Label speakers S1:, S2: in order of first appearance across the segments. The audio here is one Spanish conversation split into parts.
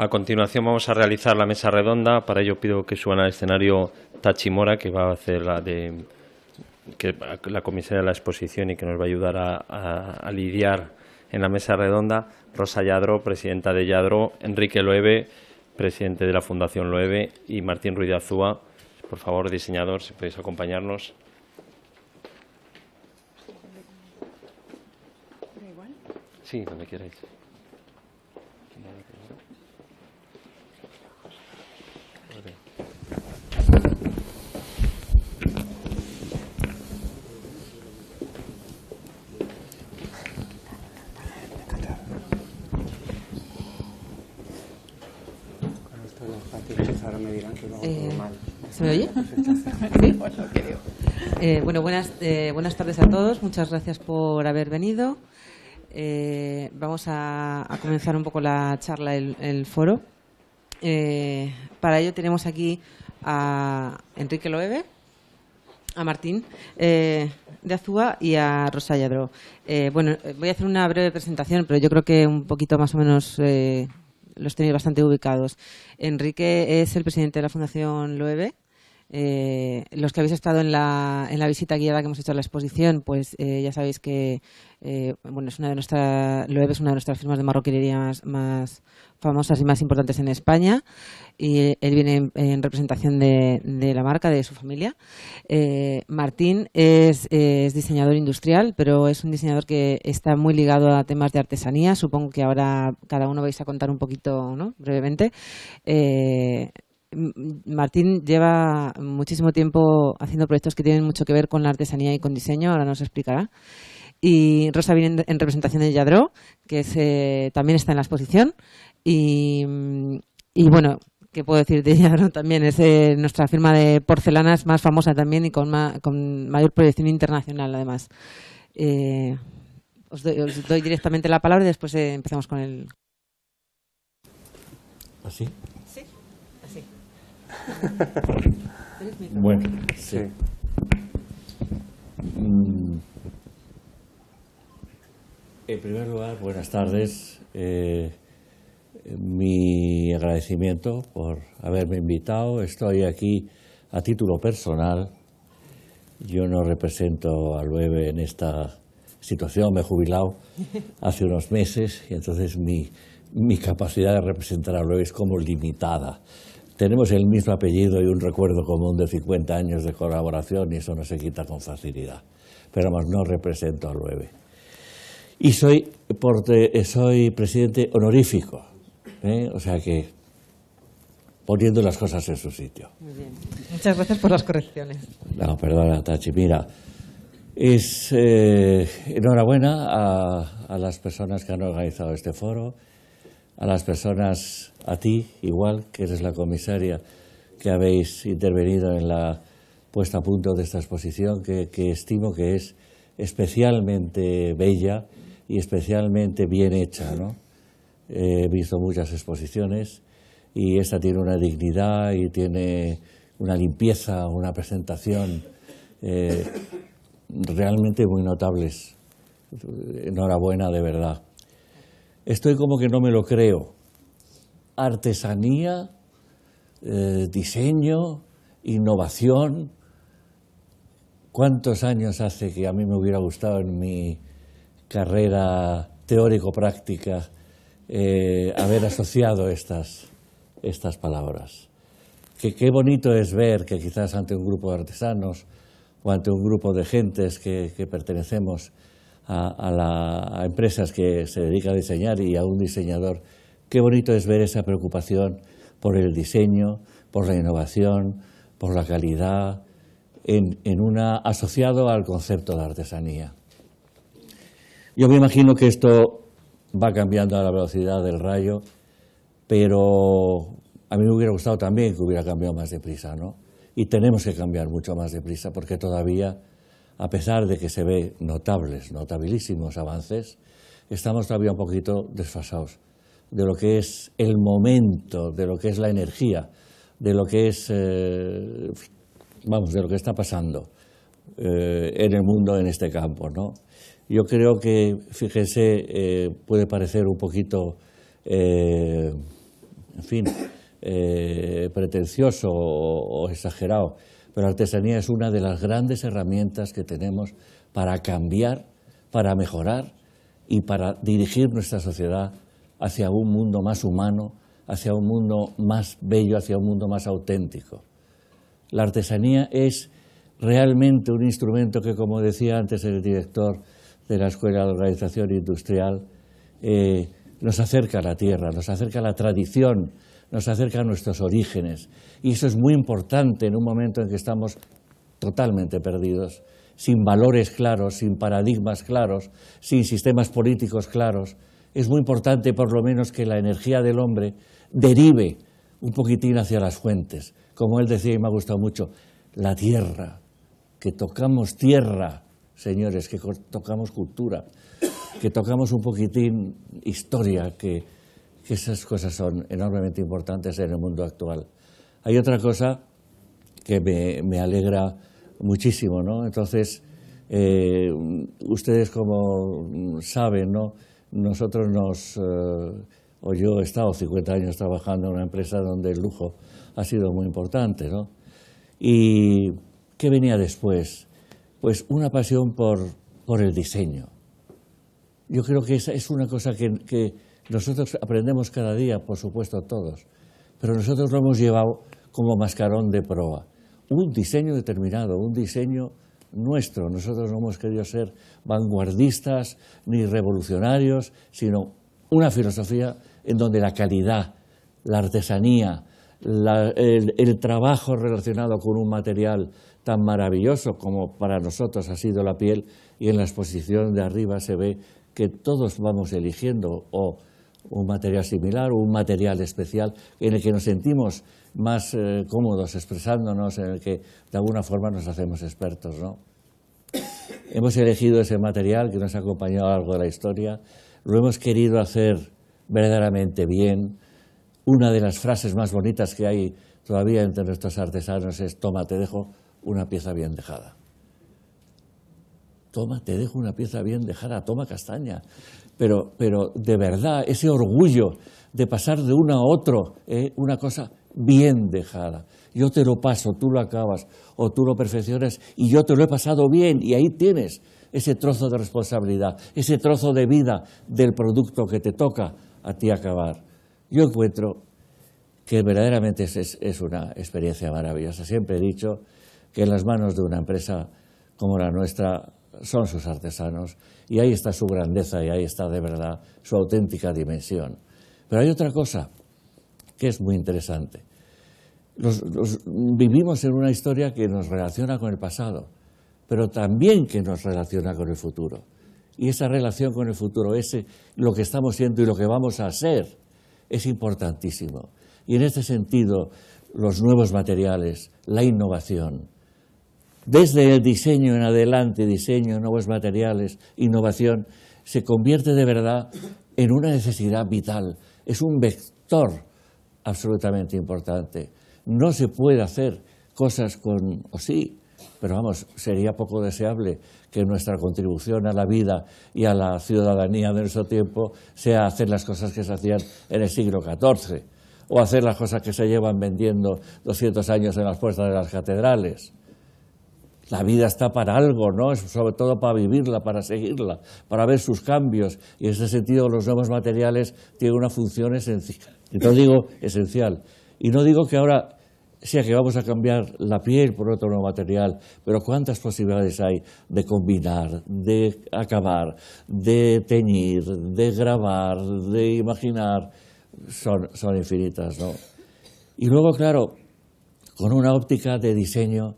S1: A continuación vamos a realizar la mesa redonda. Para ello pido que suban al escenario Mora, que va a hacer la de la comisaria de la exposición y que nos va a ayudar a, lidiar en la mesa redonda. Rosa Yadro, presidenta de Yadro, Enrique Loeve, presidente de la Fundación Loeve, y Martín Ruiz Azúa. Por favor, diseñador, si podéis acompañarnos. Sí, donde
S2: Eh, bueno, buenas, eh, buenas tardes a todos. Muchas gracias por haber venido. Eh, vamos a, comenzar un poco la charla, el, foro. para ello tenemos aquí a Enrique Loeve, a Martín de Azúa y a Rosa bueno, voy a hacer una breve presentación, pero yo creo que un poquito más o menos los tenéis bastante ubicados. Enrique es el presidente de la Fundación Loewe. Eh, los que habéis estado en la, en la visita guiada que hemos hecho a la exposición, pues eh, ya sabéis que eh, bueno, es una de nuestras, Loeb es una de nuestras firmas de marroquinería más, famosas y más importantes en España y él viene en, representación de, la marca, de su familia. Martín es, es, diseñador industrial, pero es un diseñador que está muy ligado a temas de artesanía. Supongo que ahora cada uno vais a contar un poquito, ¿no? brevemente Martín lleva muchísimo tiempo haciendo proyectos que tienen mucho que ver con la artesanía y con diseño, ahora nos explicará. Y Rosa viene en, representación de Yadro, que eh, también está en la exposición. Y, bueno, ¿qué puedo decir de Yadro también? Es eh, nuestra firma de porcelanas más famosa también y con, mayor proyección internacional, además. Eh, os, doy, directamente la palabra y después empezamos con él
S3: ¿Así? ¿Ah,
S4: bueno, sí. Mm. En primer lugar, buenas tardes. Eh, mi agradecimiento por haberme invitado. Estoy aquí a título personal. Yo no represento a Lueve en esta situación. Me he jubilado hace unos meses y entonces mi, mi capacidad de representar a Lueve es como limitada tenemos el mismo apellido y un recuerdo común de 50 años de colaboración y eso no se quita con facilidad. Pero más no represento a Lueve. Y soy, eh, soy presidente honorífico, ¿eh? o sea que poniendo las cosas en su sitio.
S2: Muchas gracias por las correcciones.
S4: No, perdona, Tachi. Mira, es eh, enhorabuena a las personas que han organizado este foro a las personas, a ti igual, que eres la comisaria, que habéis intervenido en la puesta a punto de esta exposición, que, estimo que es especialmente bella y especialmente bien hecha. ¿no? He visto muchas exposiciones y esta tiene una dignidad y tiene una limpieza, una presentación eh, realmente muy notables. Enhorabuena de verdad estoy como que no me lo creo. Artesanía, eh, diseño, innovación. ¿Cuántos años hace que a mí me hubiera gustado en mi carrera teórico-práctica eh, haber asociado estas, palabras? Que qué bonito es ver que quizás ante un grupo de artesanos o ante un grupo de gentes que pertenecemos a, empresas que se dedican a diseñar y a un diseñador. Qué bonito es ver esa preocupación por el diseño, por la innovación, por la calidad, en, en una, asociado al concepto de artesanía. Yo me imagino que esto va cambiando a la velocidad del rayo, pero a mí me hubiera gustado también que hubiera cambiado más deprisa, ¿no? Y tenemos que cambiar mucho más deprisa porque todavía a pesar de que se ve notables, notabilísimos avances, estamos todavía un poquito desfasados de lo que es el momento, de lo que es la energía, de lo que es, eh, vamos, de lo que está pasando eh, en el mundo en este campo, ¿no? Yo creo que, fíjense, eh, puede parecer un poquito, en fin, pretencioso o exagerado, pero la artesanía es una de las grandes herramientas que tenemos para cambiar, para mejorar y para dirigir nuestra sociedad hacia un mundo más humano, hacia un mundo más bello, hacia un mundo más auténtico. La artesanía es realmente un instrumento que, como decía antes el director de la Escuela de Organización Industrial, eh, nos acerca a la tierra, nos acerca a la tradición, nos acerca a nuestros orígenes. Y eso es muy importante en un momento en que estamos totalmente perdidos, sin valores claros, sin paradigmas claros, sin sistemas políticos claros. Es muy importante, por lo menos, que la energía del hombre derive un poquitín hacia las fuentes. Como él decía, y me ha gustado mucho, la tierra, que tocamos tierra, señores, que tocamos cultura, que tocamos un poquitín historia, que que esas cosas son enormemente importantes en el mundo actual. Hay otra cosa que me, alegra muchísimo, ¿no? Entonces, eh, ustedes como saben, ¿no? Nosotros nos, eh, o yo he estado 50 años trabajando en una empresa donde el lujo ha sido muy importante, ¿no? ¿Y qué venía después? Pues una pasión por, por el diseño. Yo creo que esa es una cosa que nosotros aprendemos cada día, por supuesto todos, pero nosotros lo hemos llevado como mascarón de proa. Un diseño determinado, un diseño nuestro. Nosotros no hemos querido ser vanguardistas ni revolucionarios, sino una filosofía en donde la calidad, la artesanía, el, el, trabajo relacionado con un material tan maravilloso como para nosotros ha sido la piel, y en la exposición de arriba se ve que todos vamos eligiendo o un material similar, o un material especial en el que nos sentimos más eh, cómodos expresándonos, en el que de alguna forma nos hacemos expertos. ¿no? hemos elegido ese material que nos ha acompañado a largo de la historia, lo hemos querido hacer verdaderamente bien. Una de las frases más bonitas que hay todavía entre nuestros artesanos es, toma, te dejo una pieza bien dejada. Toma, te dejo una pieza bien dejada, toma castaña pero, pero de verdad ese orgullo de pasar de uno a otro ¿eh? una cosa bien dejada. Yo te lo paso, tú lo acabas o tú lo perfeccionas y yo te lo he pasado bien y ahí tienes ese trozo de responsabilidad, ese trozo de vida del producto que te toca a ti acabar. Yo encuentro que verdaderamente es, es una experiencia maravillosa. Siempre he dicho que en las manos de una empresa como la nuestra son sus artesanos y ahí está su grandeza y ahí está de verdad su auténtica dimensión. Pero hay otra cosa que es muy interesante. vivimos en una historia que nos relaciona con el pasado, pero también que nos relaciona con el futuro. Y esa relación con el futuro, ese, lo que estamos siendo y lo que vamos a ser, es importantísimo. Y en este sentido, los nuevos materiales, la innovación, desde el diseño en adelante, diseño, nuevos materiales, innovación, se convierte de verdad en una necesidad vital. Es un vector absolutamente importante. No se puede hacer cosas con, o sí, pero vamos, sería poco deseable que nuestra contribución a la vida y a la ciudadanía de nuestro tiempo sea hacer las cosas que se hacían en el siglo XIV o hacer las cosas que se llevan vendiendo 200 años en las puertas de las catedrales. La vida está para algo, ¿no? sobre todo para vivirla, para seguirla, para ver sus cambios. Y en ese sentido los nuevos materiales tienen una función esencial. digo esencial. Y no digo que ahora sea que vamos a cambiar la piel por otro nuevo material, pero cuántas posibilidades hay de combinar, de acabar, de teñir, de grabar, de imaginar. Son, son infinitas, ¿no? Y luego, claro, con una óptica de diseño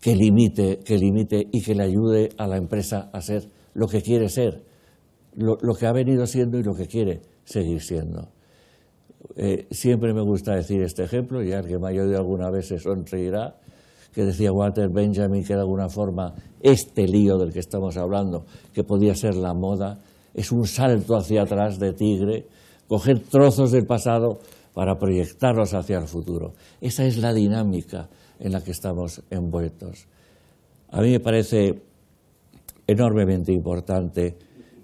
S4: que limite, que limite y que le ayude a la empresa a ser lo que quiere ser, lo, que ha venido siendo y lo que quiere seguir siendo. Eh, siempre me gusta decir este ejemplo, y alguien me mayor oído alguna vez se sonreirá, que decía Walter Benjamin que de alguna forma este lío del que estamos hablando, que podía ser la moda, es un salto hacia atrás de tigre, coger trozos del pasado para proyectarlos hacia el futuro. Esa es la dinámica en la que estamos envueltos. A mí me parece enormemente importante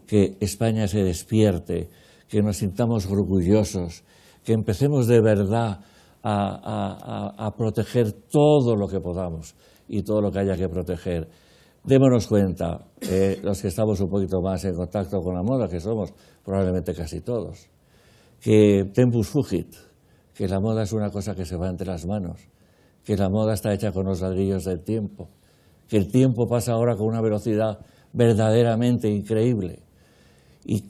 S4: que España se despierte, que nos sintamos orgullosos, que empecemos de verdad a, proteger todo lo que podamos y todo lo que haya que proteger. Démonos cuenta, eh, los que estamos un poquito más en contacto con la moda, que somos probablemente casi todos, que tempus fugit, que la moda es una cosa que se va entre las manos que la moda está hecha con los ladrillos del tiempo, que el tiempo pasa ahora con una velocidad verdaderamente increíble. Y,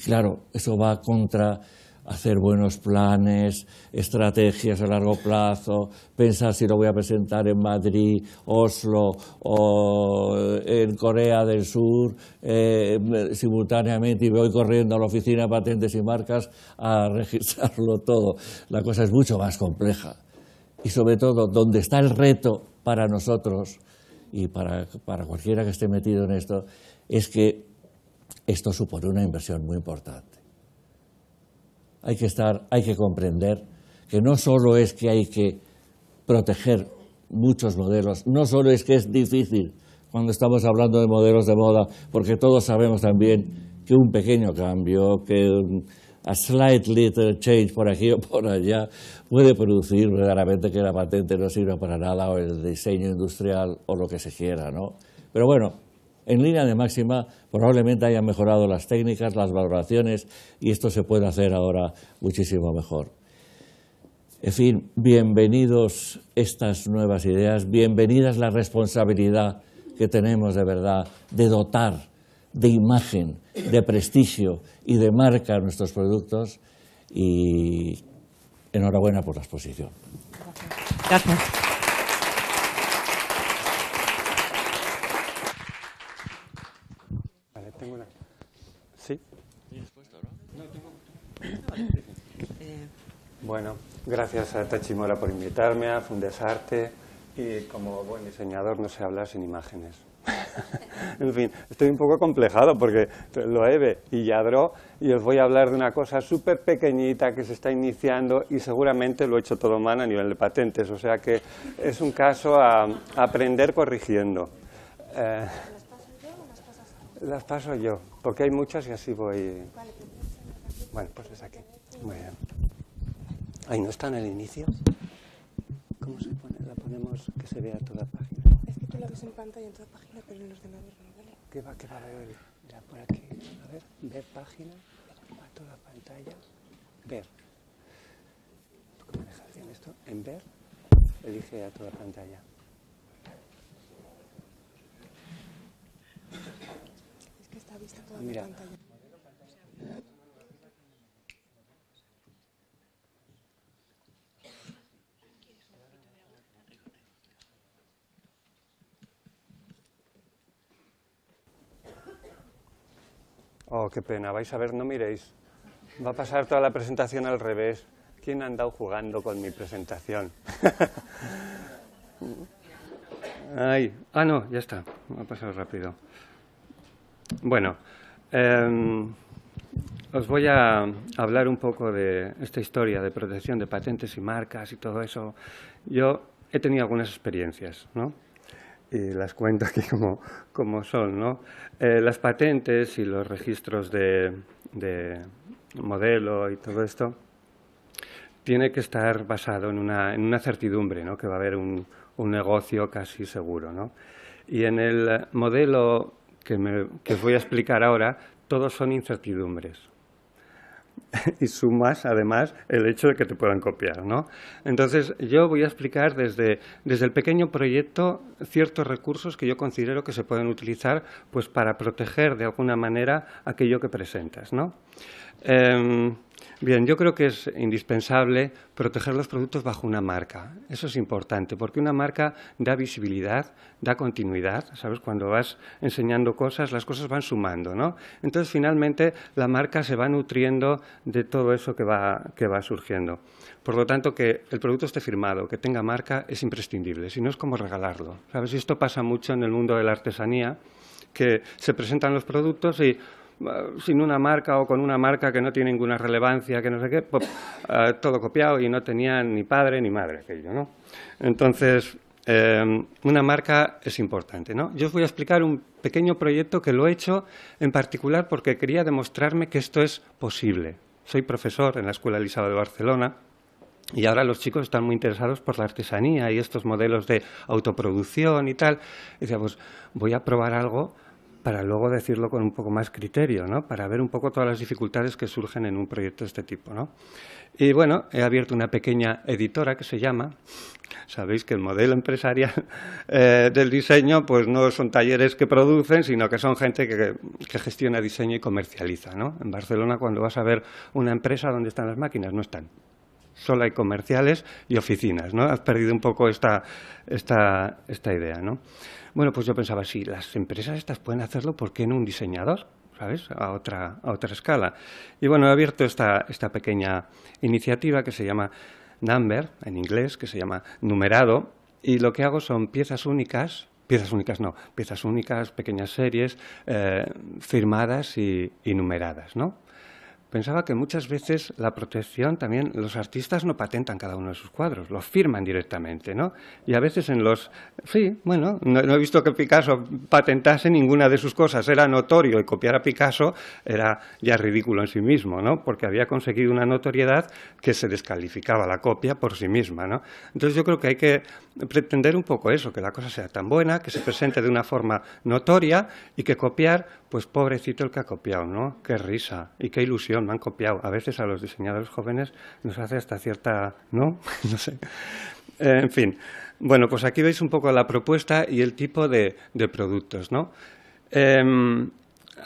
S4: claro, eso va contra hacer buenos planes, estrategias a largo plazo, pensar si lo voy a presentar en Madrid, Oslo o en Corea del Sur eh, simultáneamente y voy corriendo a la oficina de patentes y marcas a registrarlo todo. La cosa es mucho más compleja y sobre todo donde está el reto para nosotros y para, cualquiera que esté metido en esto, es que esto supone una inversión muy importante. Hay que estar, hay que comprender que no solo es que hay que proteger muchos modelos, no solo es que es difícil cuando estamos hablando de modelos de moda, porque todos sabemos también que un pequeño cambio, que a slight little change por aquí o por allá puede producir verdaderamente que la patente no sirva para nada o el diseño industrial o lo que se quiera, ¿no? Pero bueno, en línea de máxima probablemente hayan mejorado las técnicas, las valoraciones y esto se puede hacer ahora muchísimo mejor. En fin, bienvenidos estas nuevas ideas, bienvenidas la responsabilidad que tenemos de verdad de dotar de imagen, de prestigio y de marca nuestros productos y enhorabuena por la exposición. Gracias.
S3: Bueno, gracias a Tachimora por invitarme a Fundesarte y como buen diseñador no se habla sin imágenes. en fin, estoy un poco complejado porque lo heve y Yadro, y os voy a hablar de una cosa súper pequeñita que se está iniciando y seguramente lo he hecho todo mal a nivel de patentes, o sea que es un caso a, aprender corrigiendo. Eh, ¿Las paso yo? Porque hay muchas y así voy. Bueno, pues es aquí. Muy bien. Ahí no está en el inicio. ¿Cómo se pone? La ponemos que se vea toda la página
S5: tú la ves en pantalla en toda página, pero en el ordenador no, ¿vale? ¿Qué va, qué va a ver? Ya por aquí, a ver, ver página, a
S3: toda pantalla, ver. ¿Tú me dejas bien esto? En ver, elige a toda pantalla. Es que está vista toda Mira. la pantalla. Oh, qué pena, vais a ver, no miréis. Va a pasar toda la presentación al revés. ¿Quién ha andado jugando con mi presentación? Ay. Ah, no, ya está. Ha pasado rápido. Bueno, em, os voy a hablar un poco de esta historia de protección de patentes y marcas y todo eso. Yo he tenido algunas experiencias, ¿no? y las cuento aquí como, son. ¿no? Eh, las patentes y los registros de, de, modelo y todo esto tiene que estar basado en una, en una certidumbre, ¿no? que va a haber un, un negocio casi seguro. ¿no? Y en el modelo que, me, que voy a explicar ahora, todos son incertidumbres. y sumas además el hecho de que te puedan copiar. ¿no? Entonces yo voy a explicar desde, desde el pequeño proyecto ciertos recursos que yo considero que se pueden utilizar pues, para proteger de alguna manera aquello que presentas. ¿no? Em, Bien, yo creo que es indispensable proteger los productos bajo una marca. Eso es importante, porque una marca da visibilidad, da continuidad. ¿Sabes? Cuando vas enseñando cosas, las cosas van sumando, ¿no? Entonces, finalmente, la marca se va nutriendo de todo eso que va, surgiendo. Por lo tanto, que el producto esté firmado, que tenga marca, es imprescindible. Si no, es como regalarlo. ¿Sabes? esto pasa mucho en el mundo de la artesanía, que se presentan los productos y sin una marca o con una marca que no tiene ninguna relevancia, que no sé qué, pues, eh, todo copiado y no tenía ni padre ni madre aquello, ¿no? Entonces, em, una marca es importante, ¿no? Yo os voy a explicar un pequeño proyecto que lo he hecho en particular porque quería demostrarme que esto es posible. Soy profesor en la Escuela Elisabeth de Barcelona y ahora los chicos están muy interesados por la artesanía y estos modelos de autoproducción y tal. Y decía, pues, voy a probar algo para luego decirlo con un poco más criterio, ¿no? para ver un poco todas las dificultades que surgen en un proyecto de este tipo. ¿no? Y bueno, he abierto una pequeña editora que se llama, sabéis que el modelo empresarial eh, del diseño pues no son talleres que producen, sino que son gente que, gestiona diseño y comercializa. ¿no? En Barcelona cuando vas a ver una empresa donde están las máquinas, no están solo hay comerciales y oficinas, ¿no? Has perdido un poco esta, esta idea, ¿no? Bueno, pues yo pensaba, si las empresas estas pueden hacerlo, ¿por qué no un diseñador? ¿Sabes? A otra, a otra escala. Y bueno, he abierto esta, pequeña iniciativa que se llama Number, en inglés, que se llama Numerado, y lo que hago son piezas únicas piezas únicas no, piezas únicas, pequeñas series, eh, firmadas y numeradas, ¿no? pensaba que muchas veces la protección también, los artistas no patentan cada uno de sus cuadros, los firman directamente, ¿no? Y a veces en los... Sí, bueno, no, he visto que Picasso patentase ninguna de sus cosas, era notorio y copiar a Picasso era ya ridículo en sí mismo, ¿no? Porque había conseguido una notoriedad que se descalificaba la copia por sí misma, ¿no? Entonces yo creo que hay que pretender un poco eso, que la cosa sea tan buena, que se presente de una forma notoria y que copiar, pues pobrecito el que ha copiado, ¿no? Qué risa y qué ilusión, me han copiado. A veces a los diseñadores jóvenes nos hace hasta cierta, ¿no? no sé. Eh, en fin, bueno, pues aquí veis un poco la propuesta y el tipo de, de productos, ¿no? Em,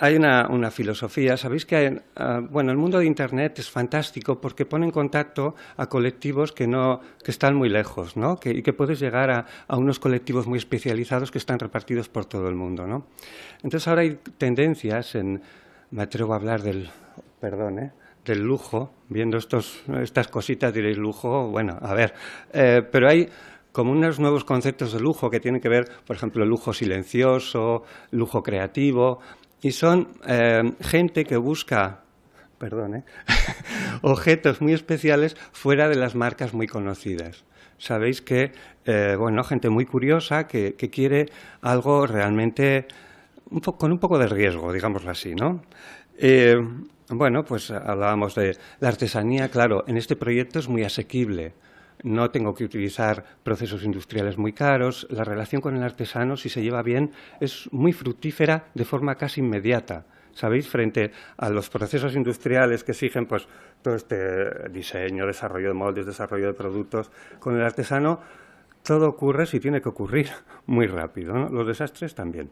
S3: hay una, una, filosofía. Sabéis que, ah, bueno, el mundo de Internet es fantástico porque pone en contacto a colectivos que, no, que están muy lejos, ¿no? y que puedes llegar a, a, unos colectivos muy especializados que están repartidos por todo el mundo, ¿no? Entonces ahora hay tendencias en, me atrevo a hablar del, perdón, ¿eh? del lujo. Viendo estos, estas cositas diréis lujo, bueno, a ver, eh, pero hay como unos nuevos conceptos de lujo que tienen que ver, por ejemplo, lujo silencioso, lujo creativo, y son eh, gente que busca perdón, eh, objetos muy especiales fuera de las marcas muy conocidas. Sabéis que, eh, bueno, gente muy curiosa que, quiere algo realmente con un poco de riesgo, digámoslo así, ¿no? bueno, pues hablábamos de la artesanía, claro, en este proyecto es muy asequible no tengo que utilizar procesos industriales muy caros, la relación con el artesano, si se lleva bien, es muy fructífera de forma casi inmediata. ¿Sabéis? Frente a los procesos industriales que exigen pues, todo este diseño, desarrollo de moldes, desarrollo de productos, con el artesano todo ocurre si tiene que ocurrir muy rápido. Los desastres también.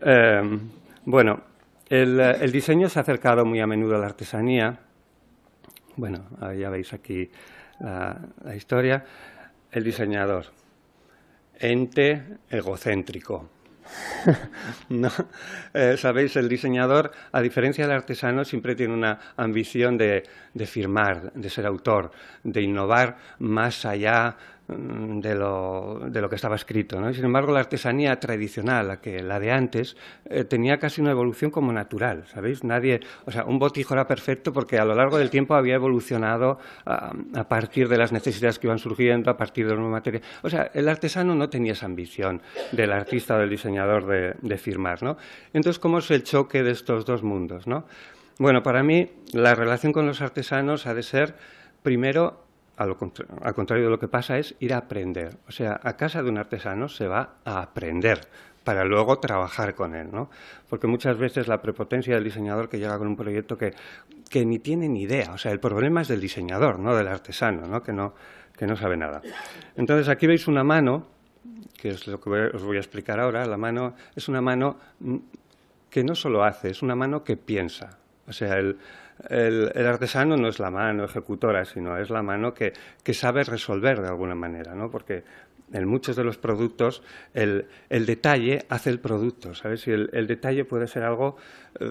S3: Em, bueno, el, el diseño se ha acercado muy a menudo a la artesanía. Bueno, ya veis aquí la, historia, el diseñador, ente egocéntrico. Eh, Sabéis, el diseñador, a diferencia del artesano, siempre tiene una ambición de, firmar, de ser autor, de innovar más allá Mm, de lo, que estaba escrito. ¿no? Sin embargo, la artesanía tradicional, la, que, la de antes, eh, tenía casi una evolución como natural, ¿sabéis? Nadie, o un botijo era perfecto porque a lo largo del tiempo había evolucionado a, partir de las necesidades que iban surgiendo, a partir de una nueva materiales. O sea, el artesano no tenía esa ambición del artista o del diseñador de, de firmar, Entonces, ¿cómo es el choque de estos dos mundos, Bueno, para mí la relación con los artesanos ha de ser, primero, al contrario de lo que pasa, es ir a aprender. O sea, a casa de un artesano se va a aprender para luego trabajar con él, ¿no? Porque muchas veces la prepotencia del diseñador que llega con un proyecto que, ni tiene ni idea, o sea, el problema es del diseñador, no del artesano, ¿no? Que, no, que no sabe nada. Entonces, aquí veis una mano, que es lo que os voy a explicar ahora, la mano es una mano mm, que no solo hace, es una mano que piensa. O sea, el, el, artesano no es la mano ejecutora, sino es la mano que, sabe resolver de alguna manera, ¿no? Porque en muchos de los productos el, detalle hace el producto, ¿sabes? el, detalle puede ser algo eh,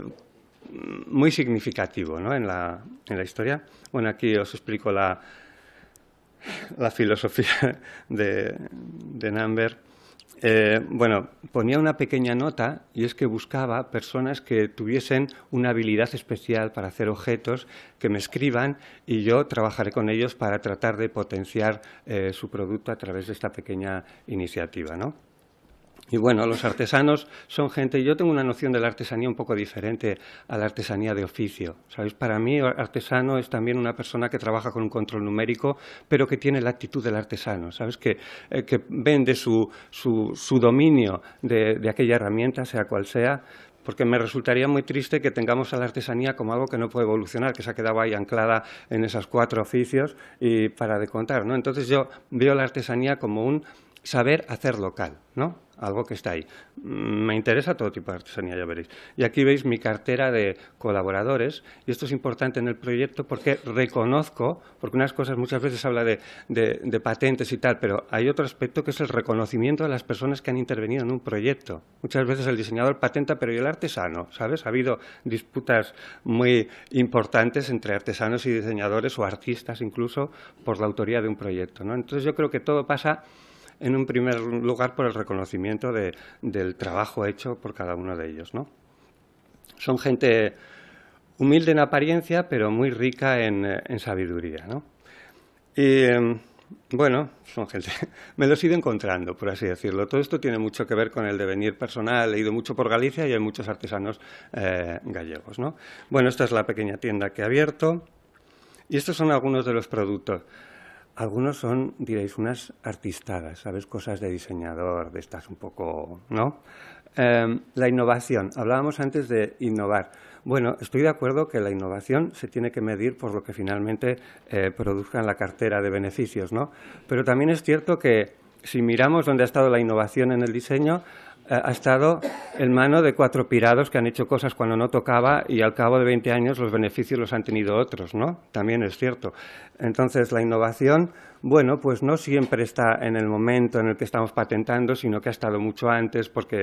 S3: muy significativo ¿no? en, la, en la historia. Bueno, aquí os explico la, filosofía de, de eh, bueno, ponía una pequeña nota y es que buscaba personas que tuviesen una habilidad especial para hacer objetos, que me escriban y yo trabajaré con ellos para tratar de potenciar eh, su producto a través de esta pequeña iniciativa, ¿no? Y bueno, los artesanos son gente, yo tengo una noción de la artesanía un poco diferente a la artesanía de oficio. ¿sabes? Para mí, artesano es también una persona que trabaja con un control numérico, pero que tiene la actitud del artesano, ¿sabes? Que, eh, vende su, dominio de, de aquella herramienta, sea cual sea, porque me resultaría muy triste que tengamos a la artesanía como algo que no puede evolucionar, que se ha quedado ahí anclada en esos cuatro oficios y para de contar. ¿no? Entonces yo veo la artesanía como un saber hacer local, ¿no? algo que está ahí. Mm, me interesa todo tipo de artesanía, ya veréis. Y aquí veis mi cartera de colaboradores, y esto es importante en el proyecto porque reconozco, porque unas cosas muchas veces se habla de, patentes y tal, pero hay otro aspecto que es el reconocimiento de las personas que han intervenido en un proyecto. Muchas veces el diseñador patenta, pero ¿y el artesano? ¿Sabes? Ha habido disputas muy importantes entre artesanos y diseñadores o artistas incluso por la autoría de un proyecto. Entonces yo creo que todo pasa en un primer lugar por el reconocimiento de, del trabajo hecho por cada uno de ellos. ¿no? Son gente humilde en apariencia, pero muy rica en, en sabiduría. ¿no? Y, em, bueno, son gente. Me los he ido encontrando, por así decirlo. Todo esto tiene mucho que ver con el devenir personal. He ido mucho por Galicia y hay muchos artesanos eh, gallegos. ¿no? Bueno, esta es la pequeña tienda que he abierto. Y estos son algunos de los productos. Algunos son, diréis, unas artistadas, ¿sabes? Cosas de diseñador, de estas un poco, ¿no? Em, la innovación. Hablábamos antes de innovar. Bueno, estoy de acuerdo que la innovación se tiene que medir por lo que finalmente eh, produzca en la cartera de beneficios, ¿no? Pero también es cierto que si miramos dónde ha estado la innovación en el diseño, ha estado en mano de cuatro pirados que han hecho cosas cuando no tocaba y al cabo de 20 años los beneficios los han tenido otros, ¿no? También es cierto. Entonces, la innovación, bueno, pues no siempre está en el momento en el que estamos patentando, sino que ha estado mucho antes porque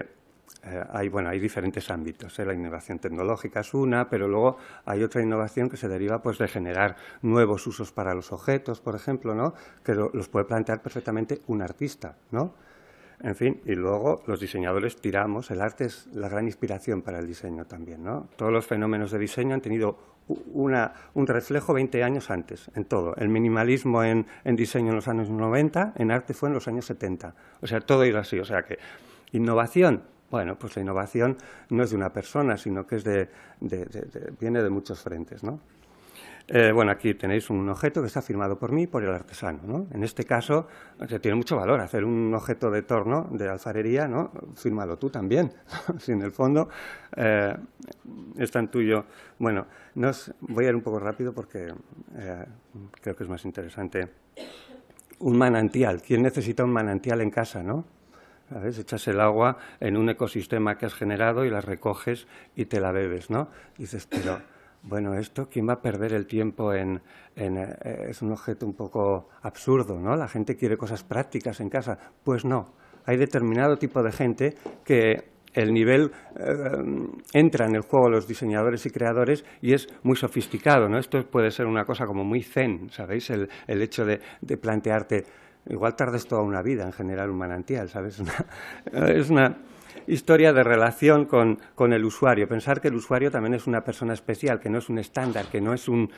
S3: eh, hay, bueno, hay diferentes ámbitos. ¿eh? La innovación tecnológica es una, pero luego hay otra innovación que se deriva pues, de generar nuevos usos para los objetos, por ejemplo, ¿no? que los puede plantear perfectamente un artista. ¿no? En fin, y luego los diseñadores tiramos, el arte es la gran inspiración para el diseño también, ¿no? Todos los fenómenos de diseño han tenido un reflejo 20 años antes, en todo. El minimalismo en, diseño en los años 90, en arte fue en los años 70. O sea, todo iba así, o sea que innovación, bueno, pues la innovación no es de una persona, sino que es de, viene de muchos frentes, ¿no? Eh, bueno, aquí tenéis un objeto que está firmado por mí, por el artesano. En este caso, tiene mucho valor hacer un objeto de torno, de alfarería, ¿no? Fírmalo tú también, si en el fondo eh, es tan tuyo. Bueno, voy a ir un poco rápido porque eh, creo que es más interesante. Un manantial. ¿Quién necesita un manantial en casa, no? ¿Sabes? Echas el agua en un ecosistema que has generado y la recoges y te la bebes, ¿no? Dices, pero bueno, esto, ¿quién va a perder el tiempo en, eh, Es un objeto un poco absurdo, ¿no? La gente quiere cosas prácticas en casa. Pues no, hay determinado tipo de gente que el nivel eh, entra en el juego los diseñadores y creadores y es muy sofisticado, ¿no? Esto puede ser una cosa como muy zen, ¿sabéis? El, hecho de, plantearte... Igual tardes toda una vida en generar un manantial, ¿sabes? es una, historia de relación con, el usuario. Pensar que el usuario también es una persona especial, que no es un estándar, que no es un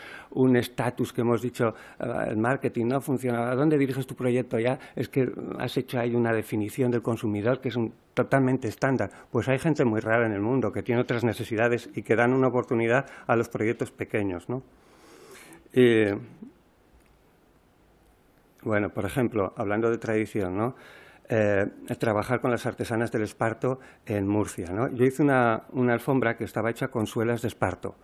S3: estatus que hemos dicho, ah, el marketing no funciona, ¿a dónde diriges tu proyecto ya? Es que has hecho ahí una definición del consumidor que es un, totalmente estándar. Pues hay gente muy rara en el mundo que tiene otras necesidades y que dan una oportunidad a los proyectos pequeños. ¿no? Eh, bueno, por ejemplo, hablando de tradición, ¿no? Eh, trabajar con las artesanas del esparto en Murcia. Yo hice una, alfombra que estaba hecha con suelas de esparto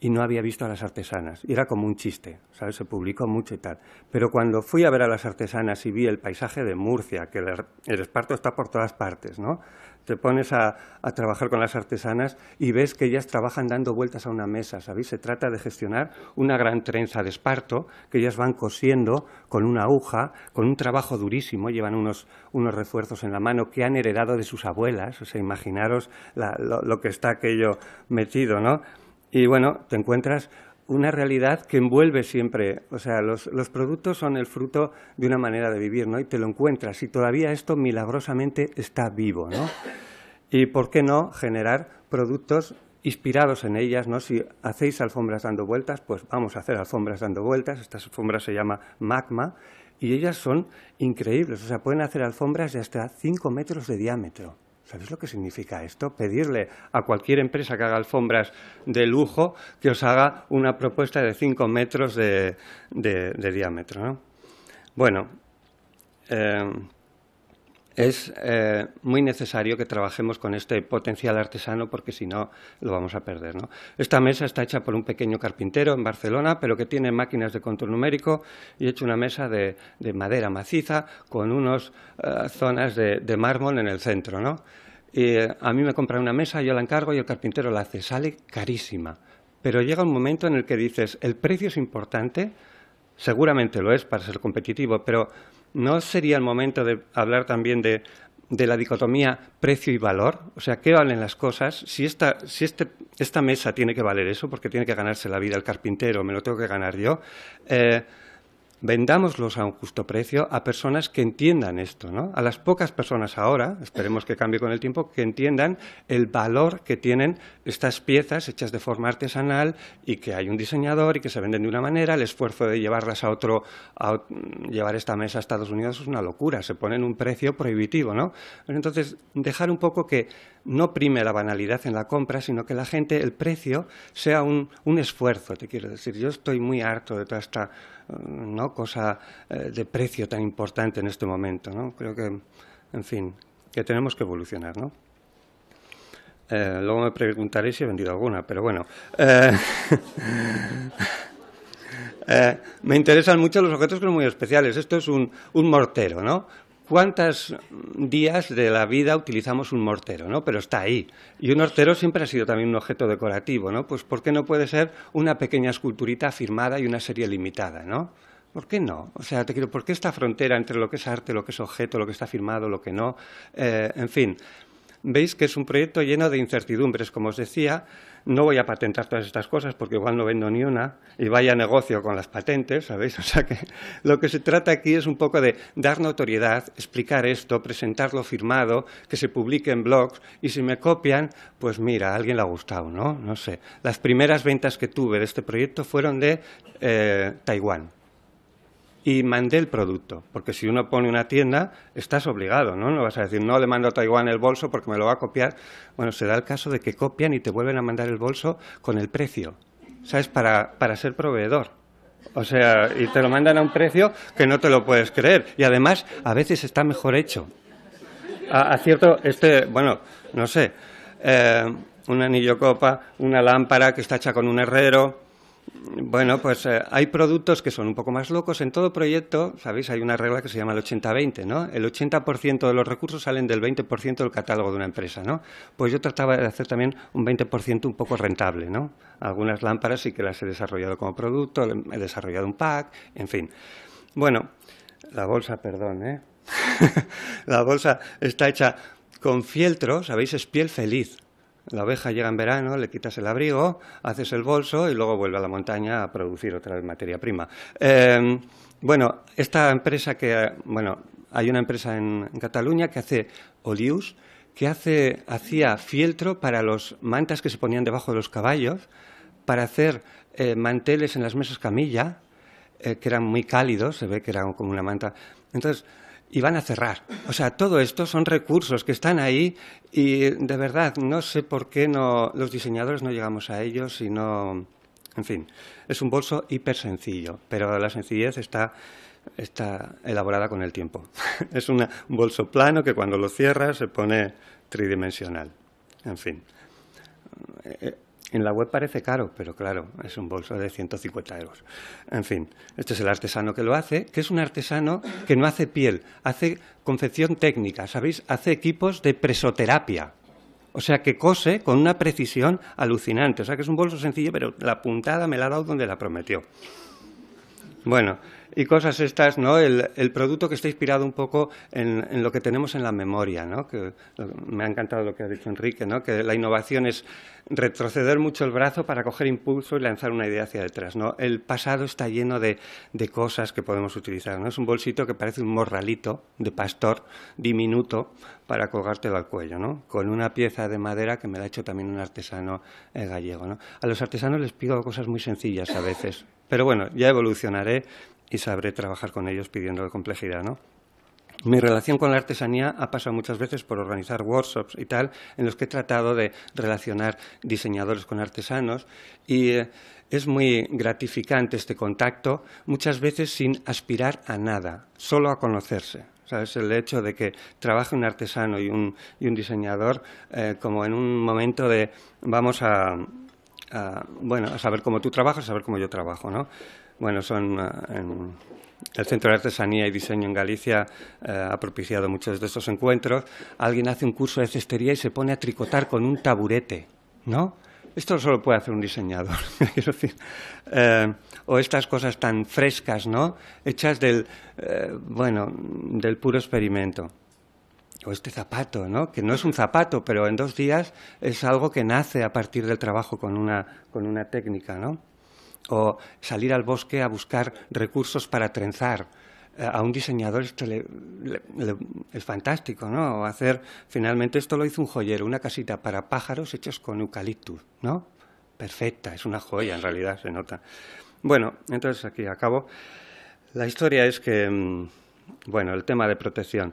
S3: y no había visto a las artesanas. era como un chiste, Se publicó mucho y tal. Pero cuando fui a ver a las artesanas y vi el paisaje de Murcia, que el esparto está por todas partes, ¿no? te pones a, trabajar con las artesanas y ves que ellas trabajan dando vueltas a una mesa, ¿sabéis? Se trata de gestionar una gran trenza de esparto que ellas van cosiendo con una aguja, con un trabajo durísimo, llevan unos, unos refuerzos en la mano que han heredado de sus abuelas, o sea, imaginaros lo que está aquello metido, ¿no? Y bueno, te encuentras una realidad que envuelve siempre. O sea, los, productos son el fruto de una manera de vivir, ¿no? Y te lo encuentras. Y todavía esto milagrosamente está vivo, ¿no? Y por qué no generar productos inspirados en ellas, ¿no? Si hacéis alfombras dando vueltas, pues vamos a hacer alfombras dando vueltas. Esta alfombra se llama Magma y ellas son increíbles. O sea, pueden hacer alfombras de hasta 5 metros de diámetro. ¿Sabéis lo que significa esto? Pedirle a cualquier empresa que haga alfombras de lujo que os haga una propuesta de 5 metros de, diámetro. Bueno, eh, es eh, muy necesario que trabajemos con este potencial artesano porque si no lo vamos a perder. ¿no? Esta mesa está hecha por un pequeño carpintero en Barcelona, pero que tiene máquinas de control numérico y he hecho una mesa de, de madera maciza con unas eh, zonas de, mármol en el centro. ¿no? Y, eh, a mí me compran una mesa, yo la encargo y el carpintero la hace. Sale carísima, pero llega un momento en el que dices, el precio es importante, seguramente lo es para ser competitivo, pero ¿no sería el momento de hablar también de, la dicotomía precio y valor? O sea, ¿qué valen las cosas? Si, esta, si este, esta mesa tiene que valer eso, porque tiene que ganarse la vida el carpintero, me lo tengo que ganar yo, eh, vendámoslos a un justo precio a personas que entiendan esto, ¿no? A las pocas personas ahora, esperemos que cambie con el tiempo, que entiendan el valor que tienen estas piezas hechas de forma artesanal y que hay un diseñador y que se venden de una manera, el esfuerzo de llevarlas a otro, a llevar esta mesa a Estados Unidos es una locura, se ponen un precio prohibitivo, ¿no? Entonces, dejar un poco que no prime la banalidad en la compra, sino que la gente, el precio, sea un, un esfuerzo, te quiero decir. Yo estoy muy harto de toda esta ¿no? cosa eh, de precio tan importante en este momento. ¿no? Creo que, en fin, que tenemos que evolucionar. ¿no? Eh, luego me preguntaré si he vendido alguna, pero bueno. Eh, me interesan mucho los objetos que son muy especiales. Esto es un, un mortero, ¿no? cuántos días de la vida utilizamos un mortero, Pero está ahí. Y un mortero siempre ha sido también un objeto decorativo, ¿no? Pues ¿por qué no puede ser una pequeña esculturita firmada y una serie limitada, ¿no? ¿Por qué no? O sea, te quiero, ¿por qué esta frontera entre lo que es arte, lo que es objeto, lo que está firmado, lo que no? Eh, en fin, veis que es un proyecto lleno de incertidumbres, como os decía, no voy a patentar todas estas cosas porque igual no vendo ni una y vaya negocio con las patentes, ¿sabéis? O sea que lo que se trata aquí es un poco de dar notoriedad, explicar esto, presentarlo firmado, que se publique en blogs y si me copian, pues mira, a alguien le ha gustado, ¿no? No sé. Las primeras ventas que tuve de este proyecto fueron de eh, Taiwán y mandé el producto. Porque si uno pone una tienda, estás obligado, ¿no? No vas a decir, no le mando a Taiwán el bolso porque me lo va a copiar. Bueno, se da el caso de que copian y te vuelven a mandar el bolso con el precio, ¿sabes? Para, para ser proveedor. O sea, y te lo mandan a un precio que no te lo puedes creer. Y además, a veces está mejor hecho. A, cierto, este, bueno, no sé, eh, un anillo copa, una lámpara que está hecha con un herrero, bueno, pues eh, hay productos que son un poco más locos. En todo proyecto, sabéis, hay una regla que se llama el 80-20, ¿no? El 80% de los recursos salen del 20% del catálogo de una empresa, ¿no? Pues yo trataba de hacer también un 20% un poco rentable, ¿no? Algunas lámparas sí que las he desarrollado como producto, he desarrollado un pack, en fin. Bueno, la bolsa, perdón, ¿eh? la bolsa está hecha con fieltro, ¿sabéis? Es piel feliz. La oveja llega en verano, le quitas el abrigo, haces el bolso y luego vuelve a la montaña a producir otra materia prima. Em, bueno, esta empresa que, bueno, hay una empresa en, Cataluña que hace Olius, que hace, hacía fieltro para los mantas que se ponían debajo de los caballos, para hacer eh, manteles en las mesas camilla, eh, que eran muy cálidos, se ve que eran como una manta. Entonces, y van a cerrar. O sea, todo esto son recursos que están ahí y de verdad no sé por qué no, los diseñadores no llegamos a ellos y no... En fin, es un bolso hiper sencillo, pero la sencillez está, está elaborada con el tiempo. es un bolso plano que cuando lo cierras se pone tridimensional. En fin. Eh, eh, en la web parece caro, pero claro, es un bolso de 150 euros. En fin, este es el artesano que lo hace, que es un artesano que no hace piel, hace confección técnica, ¿sabéis? Hace equipos de presoterapia. O sea, que cose con una precisión alucinante. O sea, que es un bolso sencillo, pero la puntada me la ha dado donde la prometió. Bueno, y cosas estas, El, producto que está inspirado un poco en, lo que tenemos en la memoria, Que, eh, me ha encantado lo que ha dicho Enrique, Que la innovación es retroceder mucho el brazo para coger impulso y lanzar una idea hacia detrás, El pasado está lleno de, cosas que podemos utilizar, Es un bolsito que parece un morralito de pastor diminuto para colgártelo al cuello, Con una pieza de madera que me la ha hecho también un artesano eh, gallego, A los artesanos les pido cosas muy sencillas a veces, pero bueno, ya evolucionaré y sabré trabajar con ellos pidiendo complejidad, ¿no? Mi relación con la artesanía ha pasado muchas veces por organizar workshops y tal, en los que he tratado de relacionar diseñadores con artesanos y eh, es muy gratificante este contacto, muchas veces sin aspirar a nada, solo a conocerse. Es El hecho de que trabaje un artesano y un, y un diseñador eh, como en un momento de vamos a, a, bueno, a saber cómo tú trabajas, a saber cómo yo trabajo, ¿no? Bueno, son eh, el Centro de Artesanía y Diseño en Galicia eh, ha propiciado muchos de estos encuentros. Alguien hace un curso de cestería y se pone a tricotar con un taburete, ¿no? Esto solo puede hacer un diseñador, quiero decir. Eh, o estas cosas tan frescas, ¿no? Hechas del, bueno, del puro experimento. O este zapato, ¿no? Que no es un zapato, pero en dos días es algo que nace a partir del trabajo con una, con una técnica, ¿no? o salir al bosque a buscar recursos para trenzar. Eh, a un diseñador es fantástico, ¿no? O hacer, finalmente esto lo hizo un joyero, una casita para pájaros hechos con eucaliptus, ¿no? Perfecta, es una joya en realidad, se nota. Bueno, entonces aquí acabo. La historia es que, mm, bueno, el tema de protección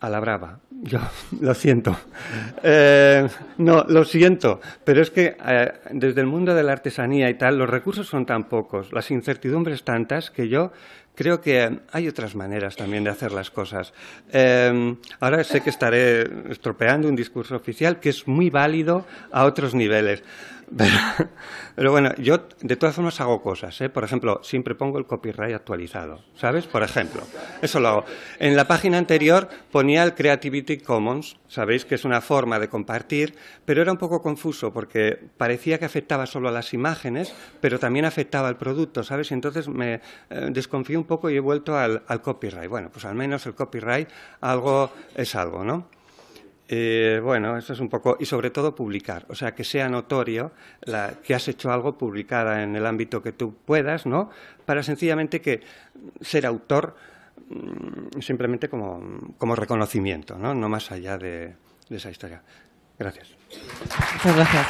S3: a la brava. Yo lo siento. Eh, no, lo siento, pero es que eh, desde el mundo de la artesanía y tal, los recursos son tan pocos, las incertidumbres tantas que yo creo que hay otras maneras también de hacer las cosas. Eh, ahora sé que estaré estropeando un discurso oficial que es muy válido a otros niveles. Pero, bueno, yo de todas formas hago cosas. ¿eh? Por ejemplo, siempre pongo el copyright actualizado, ¿sabes? Por ejemplo, eso lo hago. En la página anterior ponía el Creativity Commons, sabéis que es una forma de compartir, pero era un poco confuso porque parecía que afectaba solo a las imágenes, pero también afectaba al producto, ¿sabes? Y entonces me eh, desconfío un poco y he vuelto al, al copyright. Bueno, pues al menos el copyright algo es algo, ¿no? Eh, bueno, eso es un poco... Y sobre todo publicar, o sea, que sea notorio la, que has hecho algo publicada en el ámbito que tú puedas, ¿no? Para sencillamente que ser autor mm, simplemente como, reconocimiento, ¿no? No más allá de, de esa historia. Gracias. gracias.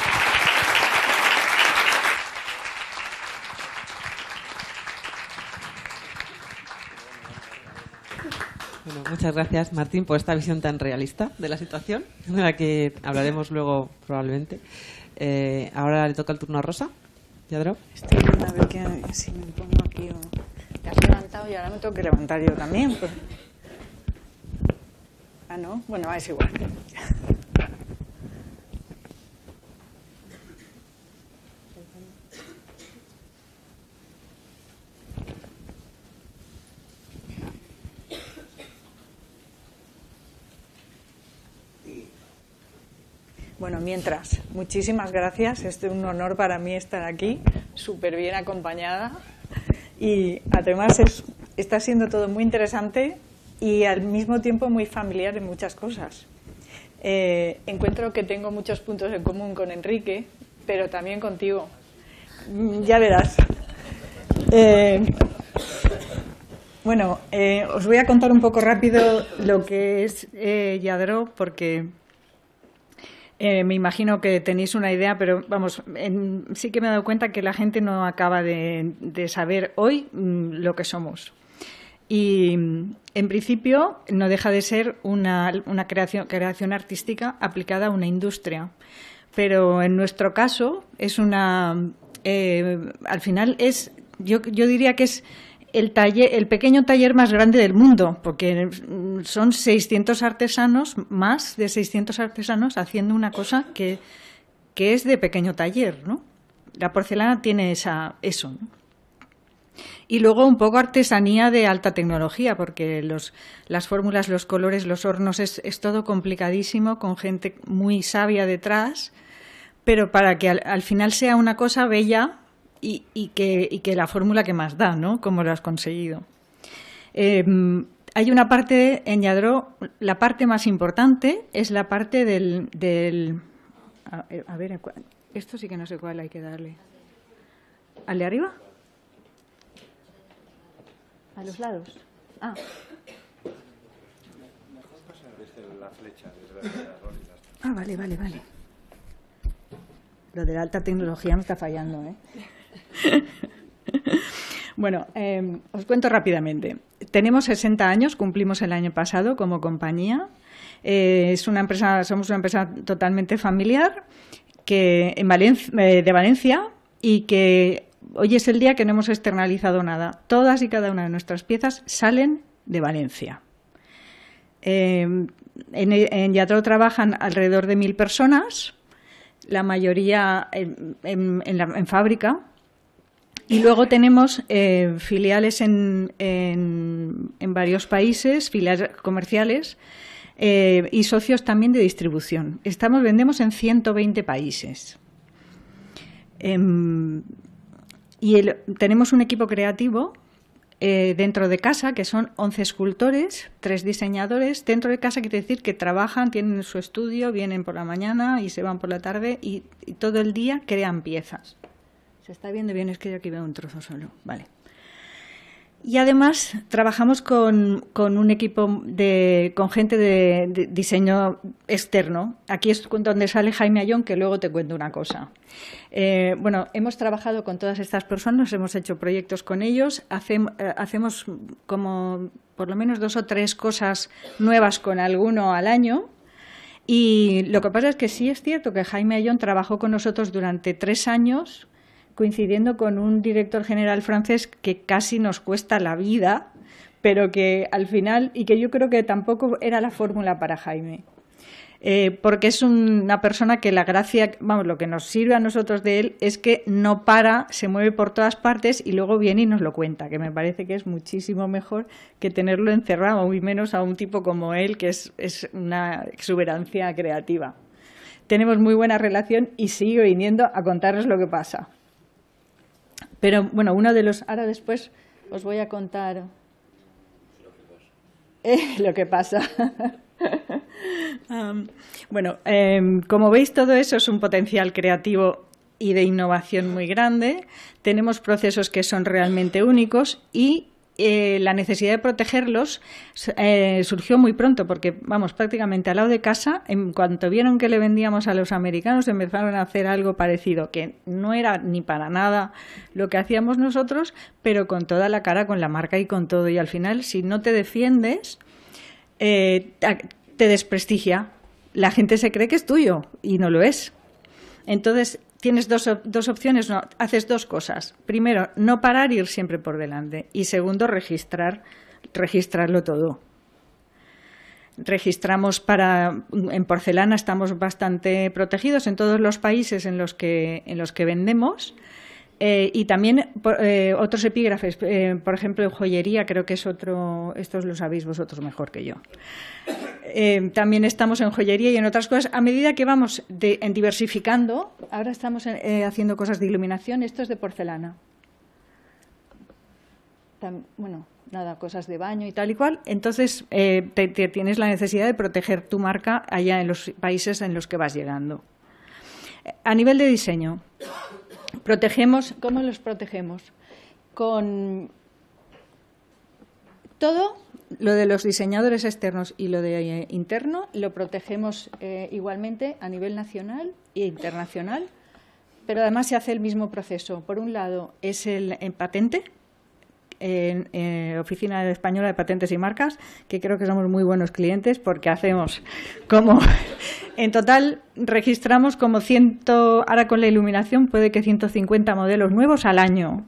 S2: Bueno, muchas gracias, Martín, por esta visión tan realista de la situación, de la que hablaremos luego probablemente. Eh, ahora le toca el turno a Rosa. ¿Yadro? Estoy a ver
S6: si me pongo aquí. O... Te has levantado y ahora me tengo que levantar yo también. Pues. Ah, no. Bueno, es igual. Bueno, mientras, muchísimas gracias. Es un honor para mí estar aquí, súper bien acompañada. Y además es, está siendo todo muy interesante y al mismo tiempo muy familiar en muchas cosas. Eh, encuentro que tengo muchos puntos en común con Enrique, pero también contigo. Mm, ya verás. Eh, bueno, eh, os voy a contar un poco rápido lo que es Yadro, porque eh, me imagino que tenéis una idea, pero vamos, sí que me he dado cuenta que la gente no acaba de, saber hoy mm, lo que somos. Y mm, en principio no deja de ser una, creación, creación artística aplicada a una industria. Pero en nuestro caso es una, eh, al final es, yo, yo diría que es el, el pequeño taller más grande del mundo, porque son 600 artesanos, más de 600 artesanos, haciendo una cosa que, es de pequeño taller, ¿no? La porcelana tiene esa, eso, Y luego un poco artesanía de alta tecnología, porque los, las fórmulas, los colores, los hornos, es, todo complicadísimo, con gente muy sabia detrás, pero para que al final sea una cosa bella, y, que, la fórmula que más da, ¿no? Cómo lo has conseguido. Em, hay una parte en Yadro, la parte más importante es la parte del... Eh, a, ver, esto sí que no sé cuál hay que darle. ¿Al de arriba? ¿A los lados? Ah.
S3: Ah, vale, vale, vale.
S6: Lo de la alta tecnología me está fallando, ¿eh? Bueno, em, os cuento rápidamente. Tenemos 60 años, cumplimos el año pasado como compañía. Eh, es una empresa, somos una empresa totalmente familiar que en eh, de Valencia y que hoy es el día que no hemos externalizado nada. Todas y cada una de nuestras piezas salen de Valencia. Em, en, en Yatro trabajan alrededor de mil personas, la mayoría en, en fábrica, y luego tenemos eh, filiales en, en, varios países, filiales comerciales eh, y socios también de distribución. Estamos vendemos en 120 países. Em, y tenemos un equipo creativo eh, dentro de casa, que son 11 escultores, 3 diseñadores. Dentro de casa quiere decir que trabajan, tienen su estudio, vienen por la mañana y se van por la tarde y todo el día crean piezas. ¿Se está viendo bien? Es que yo aquí veo un trozo solo. Vale. Y además trabajamos con, un equipo de, con gente de, diseño externo. Aquí es donde sale Jaime Ayón, que luego te cuento una cosa. Eh, bueno, hemos trabajado con todas estas personas, hemos hecho proyectos con ellos, eh, hacemos como por lo menos dos o tres cosas nuevas con alguno al año. Y lo que pasa es que sí es cierto que Jaime Ayón trabajó con nosotros durante tres años coincidiendo con un director general francés que casi nos cuesta la vida, pero que al final, y que yo creo que tampoco era la fórmula para Jaime. Eh, porque es una persona que la gracia, vamos, lo que nos sirve a nosotros de él es que no para, se mueve por todas partes y luego viene y nos lo cuenta, que me parece que es muchísimo mejor que tenerlo encerrado, muy menos a un tipo como él, que es, una exuberancia creativa. Tenemos muy buena relación y sigue viniendo a contarles lo que pasa. Pero bueno, uno de los. Ahora después os voy a contar eh, lo que pasa. bueno, em, como veis, todo eso es un potencial creativo y de innovación muy grande. Tenemos procesos que son realmente únicos y eh, la necesidad de protegerlos eh, surgió muy pronto, porque vamos, prácticamente al lado de casa, en cuanto vieron que le vendíamos a los americanos, empezaron a hacer algo parecido, que no era ni para nada lo que hacíamos nosotros, pero con toda la cara, con la marca y con todo. Y al final, si no te defiendes, eh, te desprestigia. La gente se cree que es tuyo y no lo es. Entonces, tienes dos, dos opciones, no, haces dos cosas. Primero, no parar ir siempre por delante. Y segundo, registrar, registrarlo todo. Registramos para en porcelana estamos bastante protegidos en todos los países en los que vendemos eh, y también eh, otros epígrafes, eh, por ejemplo, en joyería, creo que es otro, estos lo sabéis vosotros mejor que yo. también estamos en joyería y en otras cosas. A medida que vamos diversificando, ahora estamos haciendo cosas de iluminación, esto es de porcelana. bueno, nada, cosas de baño y tal y cual. Entonces, tienes la necesidad de proteger tu marca allá en los países en los que vas llegando. A nivel de diseño. Protegemos, ¿cómo los protegemos? Con todo lo de los diseñadores externos y lo de eh, interno lo protegemos eh, igualmente a nivel nacional e internacional, pero además se hace el mismo proceso. Por un lado es el en patente, en, Oficina Española de Patentes y Marcas, que creo que somos muy buenos clientes porque hacemos como... En total registramos como 100, ahora con la iluminación puede que 150 modelos nuevos al año.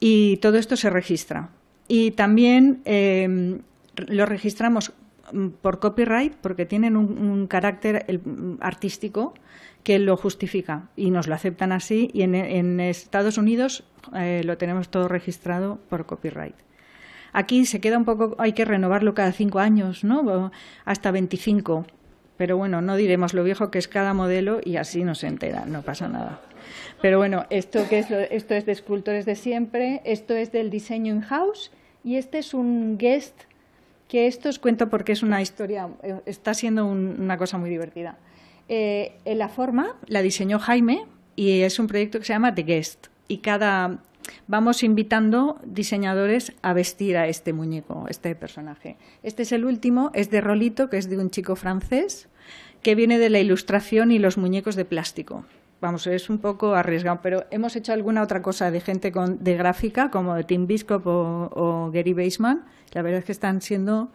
S6: Y todo esto se registra. Y también em, lo registramos mm, por copyright porque tienen un carácter mm, artístico que lo justifica y nos lo aceptan así y en, Estados Unidos eh, lo tenemos todo registrado por copyright. Aquí se queda un poco, hay que renovarlo cada cinco años, ¿no? Hasta 25. Pero bueno, no diremos lo viejo que es cada modelo y así no se entera, no pasa nada. Pero bueno, esto, que es, esto es de escultores de siempre, esto es del diseño in-house y este es un guest que esto os cuento porque es una historia, eh, está siendo una cosa muy divertida. Eh, en la forma la diseñó Jaime y es un proyecto que se llama The Guest. Y cada vamos invitando diseñadores a vestir a este muñeco, este personaje. Este es el último, es de Rolito, que es de un chico francés, que viene de la ilustración y los muñecos de plástico. Vamos, es un poco arriesgado, pero hemos hecho alguna otra cosa de gente con, de gráfica, como Tim Biscop o, o Gary Baseman. La verdad es que están siendo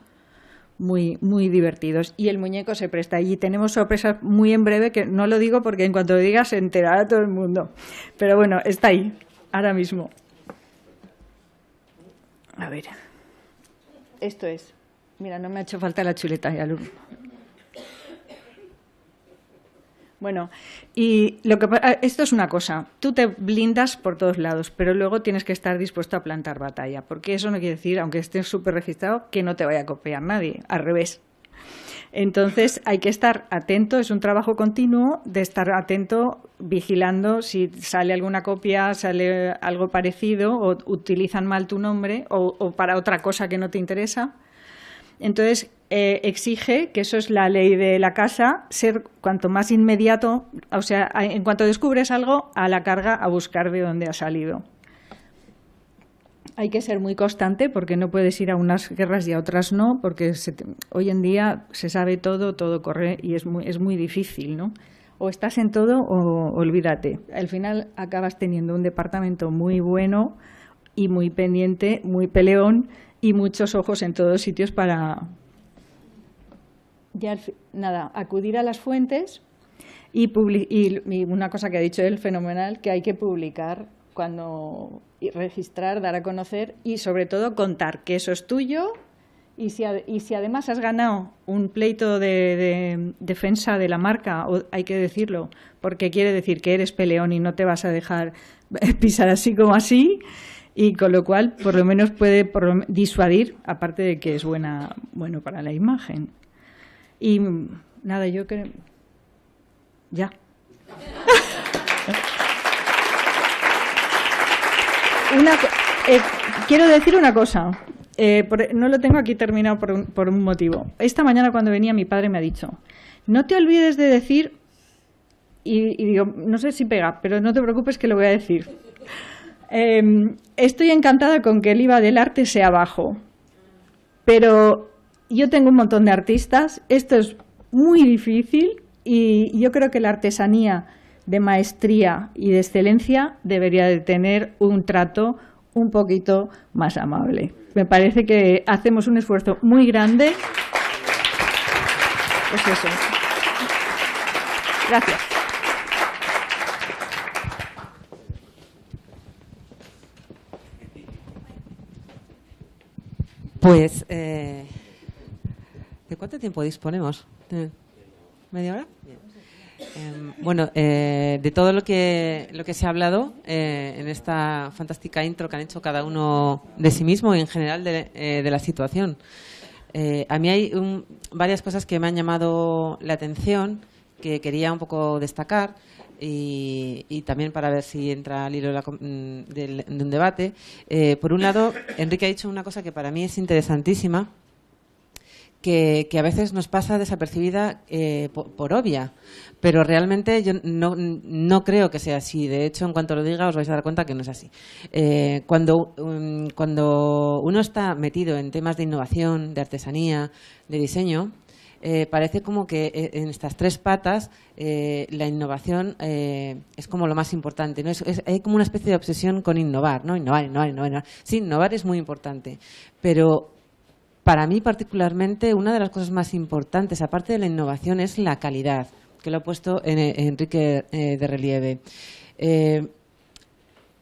S6: muy, muy divertidos. Y el muñeco se presta allí. Tenemos sorpresas muy en breve, que no lo digo porque en cuanto lo diga se enterará todo el mundo. Pero bueno, está ahí, ahora mismo. A ver. Esto es. Mira, no me ha hecho falta la chuleta, ya, lo bueno, y lo que ah, esto es una cosa, tú te blindas por todos lados, pero luego tienes que estar dispuesto a plantar batalla, porque eso no quiere decir, aunque estés súper registrado, que no te vaya a copiar nadie, al revés. Entonces hay que estar atento, es un trabajo continuo de estar atento, vigilando si sale alguna copia, sale algo parecido o utilizan mal tu nombre o para otra cosa que no te interesa. Entonces, eh, exige, que eso es la ley de la casa, ser cuanto más inmediato, o sea, en cuanto descubres algo, a la carga a buscar de dónde ha salido. Hay que ser muy constante porque no puedes ir a unas guerras y a otras no, porque hoy en día se sabe todo, todo corre y es muy, es muy difícil, ¿no? O estás en todo o olvídate. Al final acabas teniendo un departamento muy bueno y muy pendiente, muy peleón, y muchos ojos en todos sitios para, ya, nada, acudir a las fuentes y, una cosa que ha dicho él, fenomenal, que hay que publicar cuando registrar, dar a conocer y sobre todo contar que eso es tuyo y si, y si además has ganado un pleito de, de, defensa de la marca, hay que decirlo, porque quiere decir que eres peleón y no te vas a dejar pisar así como así y con lo cual por lo menos puede disuadir, aparte de que es buena, bueno para la imagen. Y nada, yo creo... Ya. Eh, quiero decir una cosa. Eh, no lo tengo aquí terminado por un, motivo. Esta mañana cuando venía mi padre me ha dicho, no te olvides de decir, y, y digo, no sé si pega, pero no te preocupes que lo voy a decir. Em, estoy encantada con que el IVA del arte sea bajo, pero yo tengo un montón de artistas, esto es muy difícil y yo creo que la artesanía de maestría y de excelencia debería de tener un trato un poquito más amable. Me parece que hacemos un esfuerzo muy grande. Pues Gracias.
S2: Pues, eh, ¿de cuánto tiempo disponemos? ¿Media hora? Em, bueno, eh, de todo lo que, lo que se ha hablado eh, en esta fantástica intro que han hecho cada uno de sí mismo y en general de, de la situación. a mí hay varias cosas que me han llamado la atención que quería un poco destacar y, también para ver si entra al hilo de, mm, un debate. Eh, por un lado, Enrique ha dicho una cosa que para mí es interesantísima, que, a veces nos pasa desapercibida eh, por, obvia, pero realmente yo no, no, creo que sea así. De hecho, en cuanto lo diga, os vais a dar cuenta que no es así. Eh, cuando, mm, cuando uno está metido en temas de innovación, de artesanía, de diseño, eh, parece como que eh, en estas tres patas eh, la innovación es como lo más importante. hay como una especie de obsesión con innovar, ¿no? Innovar, innovar, innovar, Sí, innovar es muy importante, pero para mí particularmente una de las cosas más importantes, aparte de la innovación, es la calidad, que lo ha puesto Enrique de relieve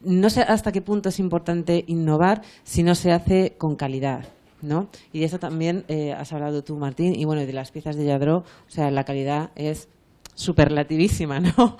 S2: no sé hasta qué punto es importante innovar si no se hace con calidad. ¿no? Y de eso también eh, has hablado tú, Martín, y bueno, de las piezas de Yadro, o sea, la calidad es superlativísima, ¿no?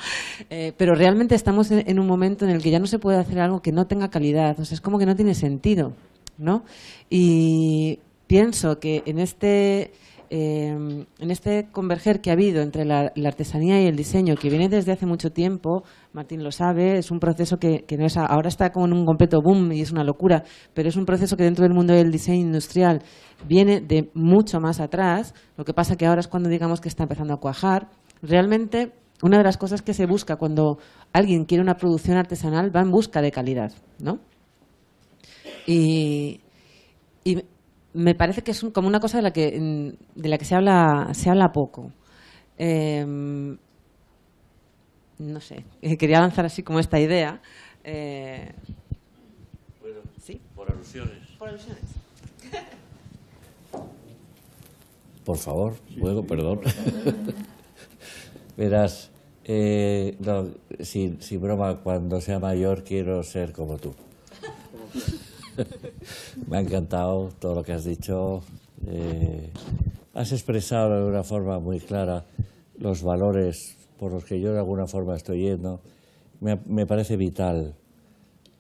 S2: Eh, pero realmente estamos en un momento en el que ya no se puede hacer algo que no tenga calidad, o sea, es como que no tiene sentido, ¿no? Y pienso que en este Em, en este converger que ha habido entre la, artesanía y el diseño, que viene desde hace mucho tiempo, Martín lo sabe, es un proceso que, no es, ahora está con un completo boom y es una locura, pero es un proceso que dentro del mundo del diseño industrial viene de mucho más atrás, lo que pasa que ahora es cuando digamos que está empezando a cuajar. Realmente, una de las cosas que se busca cuando alguien quiere una producción artesanal va en busca de calidad, ¿no? Y, y me parece que es como una cosa de la que, mm, de la que se, habla, se habla poco. Em, no sé, eh, quería lanzar así como esta idea. Eh, ¿sí? Por alusiones. Por alusiones.
S4: Por favor, luego, perdón. Verás, eh, no, sin, sin broma, cuando sea mayor quiero ser como tú. Me ha encantado todo lo que has dicho. Eh, has expresado de una forma muy clara los valores por los que yo de alguna forma estoy yendo. Me, me parece vital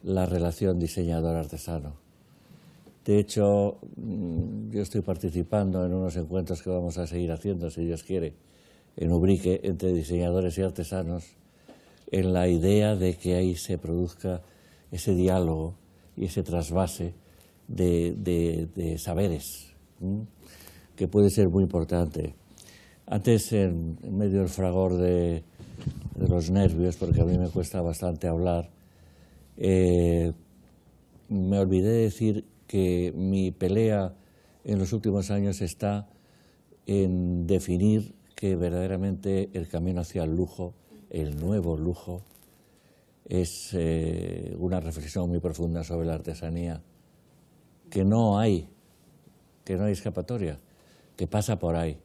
S4: la relación diseñador-artesano. De hecho, mm, yo estoy participando en unos encuentros que vamos a seguir haciendo, si Dios quiere, en Ubrique, entre diseñadores y artesanos, en la idea de que ahí se produzca ese diálogo y ese trasvase de, saberes, que puede ser muy importante. Antes, en, medio del fragor de, los nervios, porque a mí me cuesta bastante hablar, eh, me olvidé de decir que mi pelea en los últimos años está en definir que verdaderamente el camino hacia el lujo, el nuevo lujo, es eh, una reflexión muy profunda sobre la artesanía, que no hay, que no hay escapatoria, que pasa por ahí.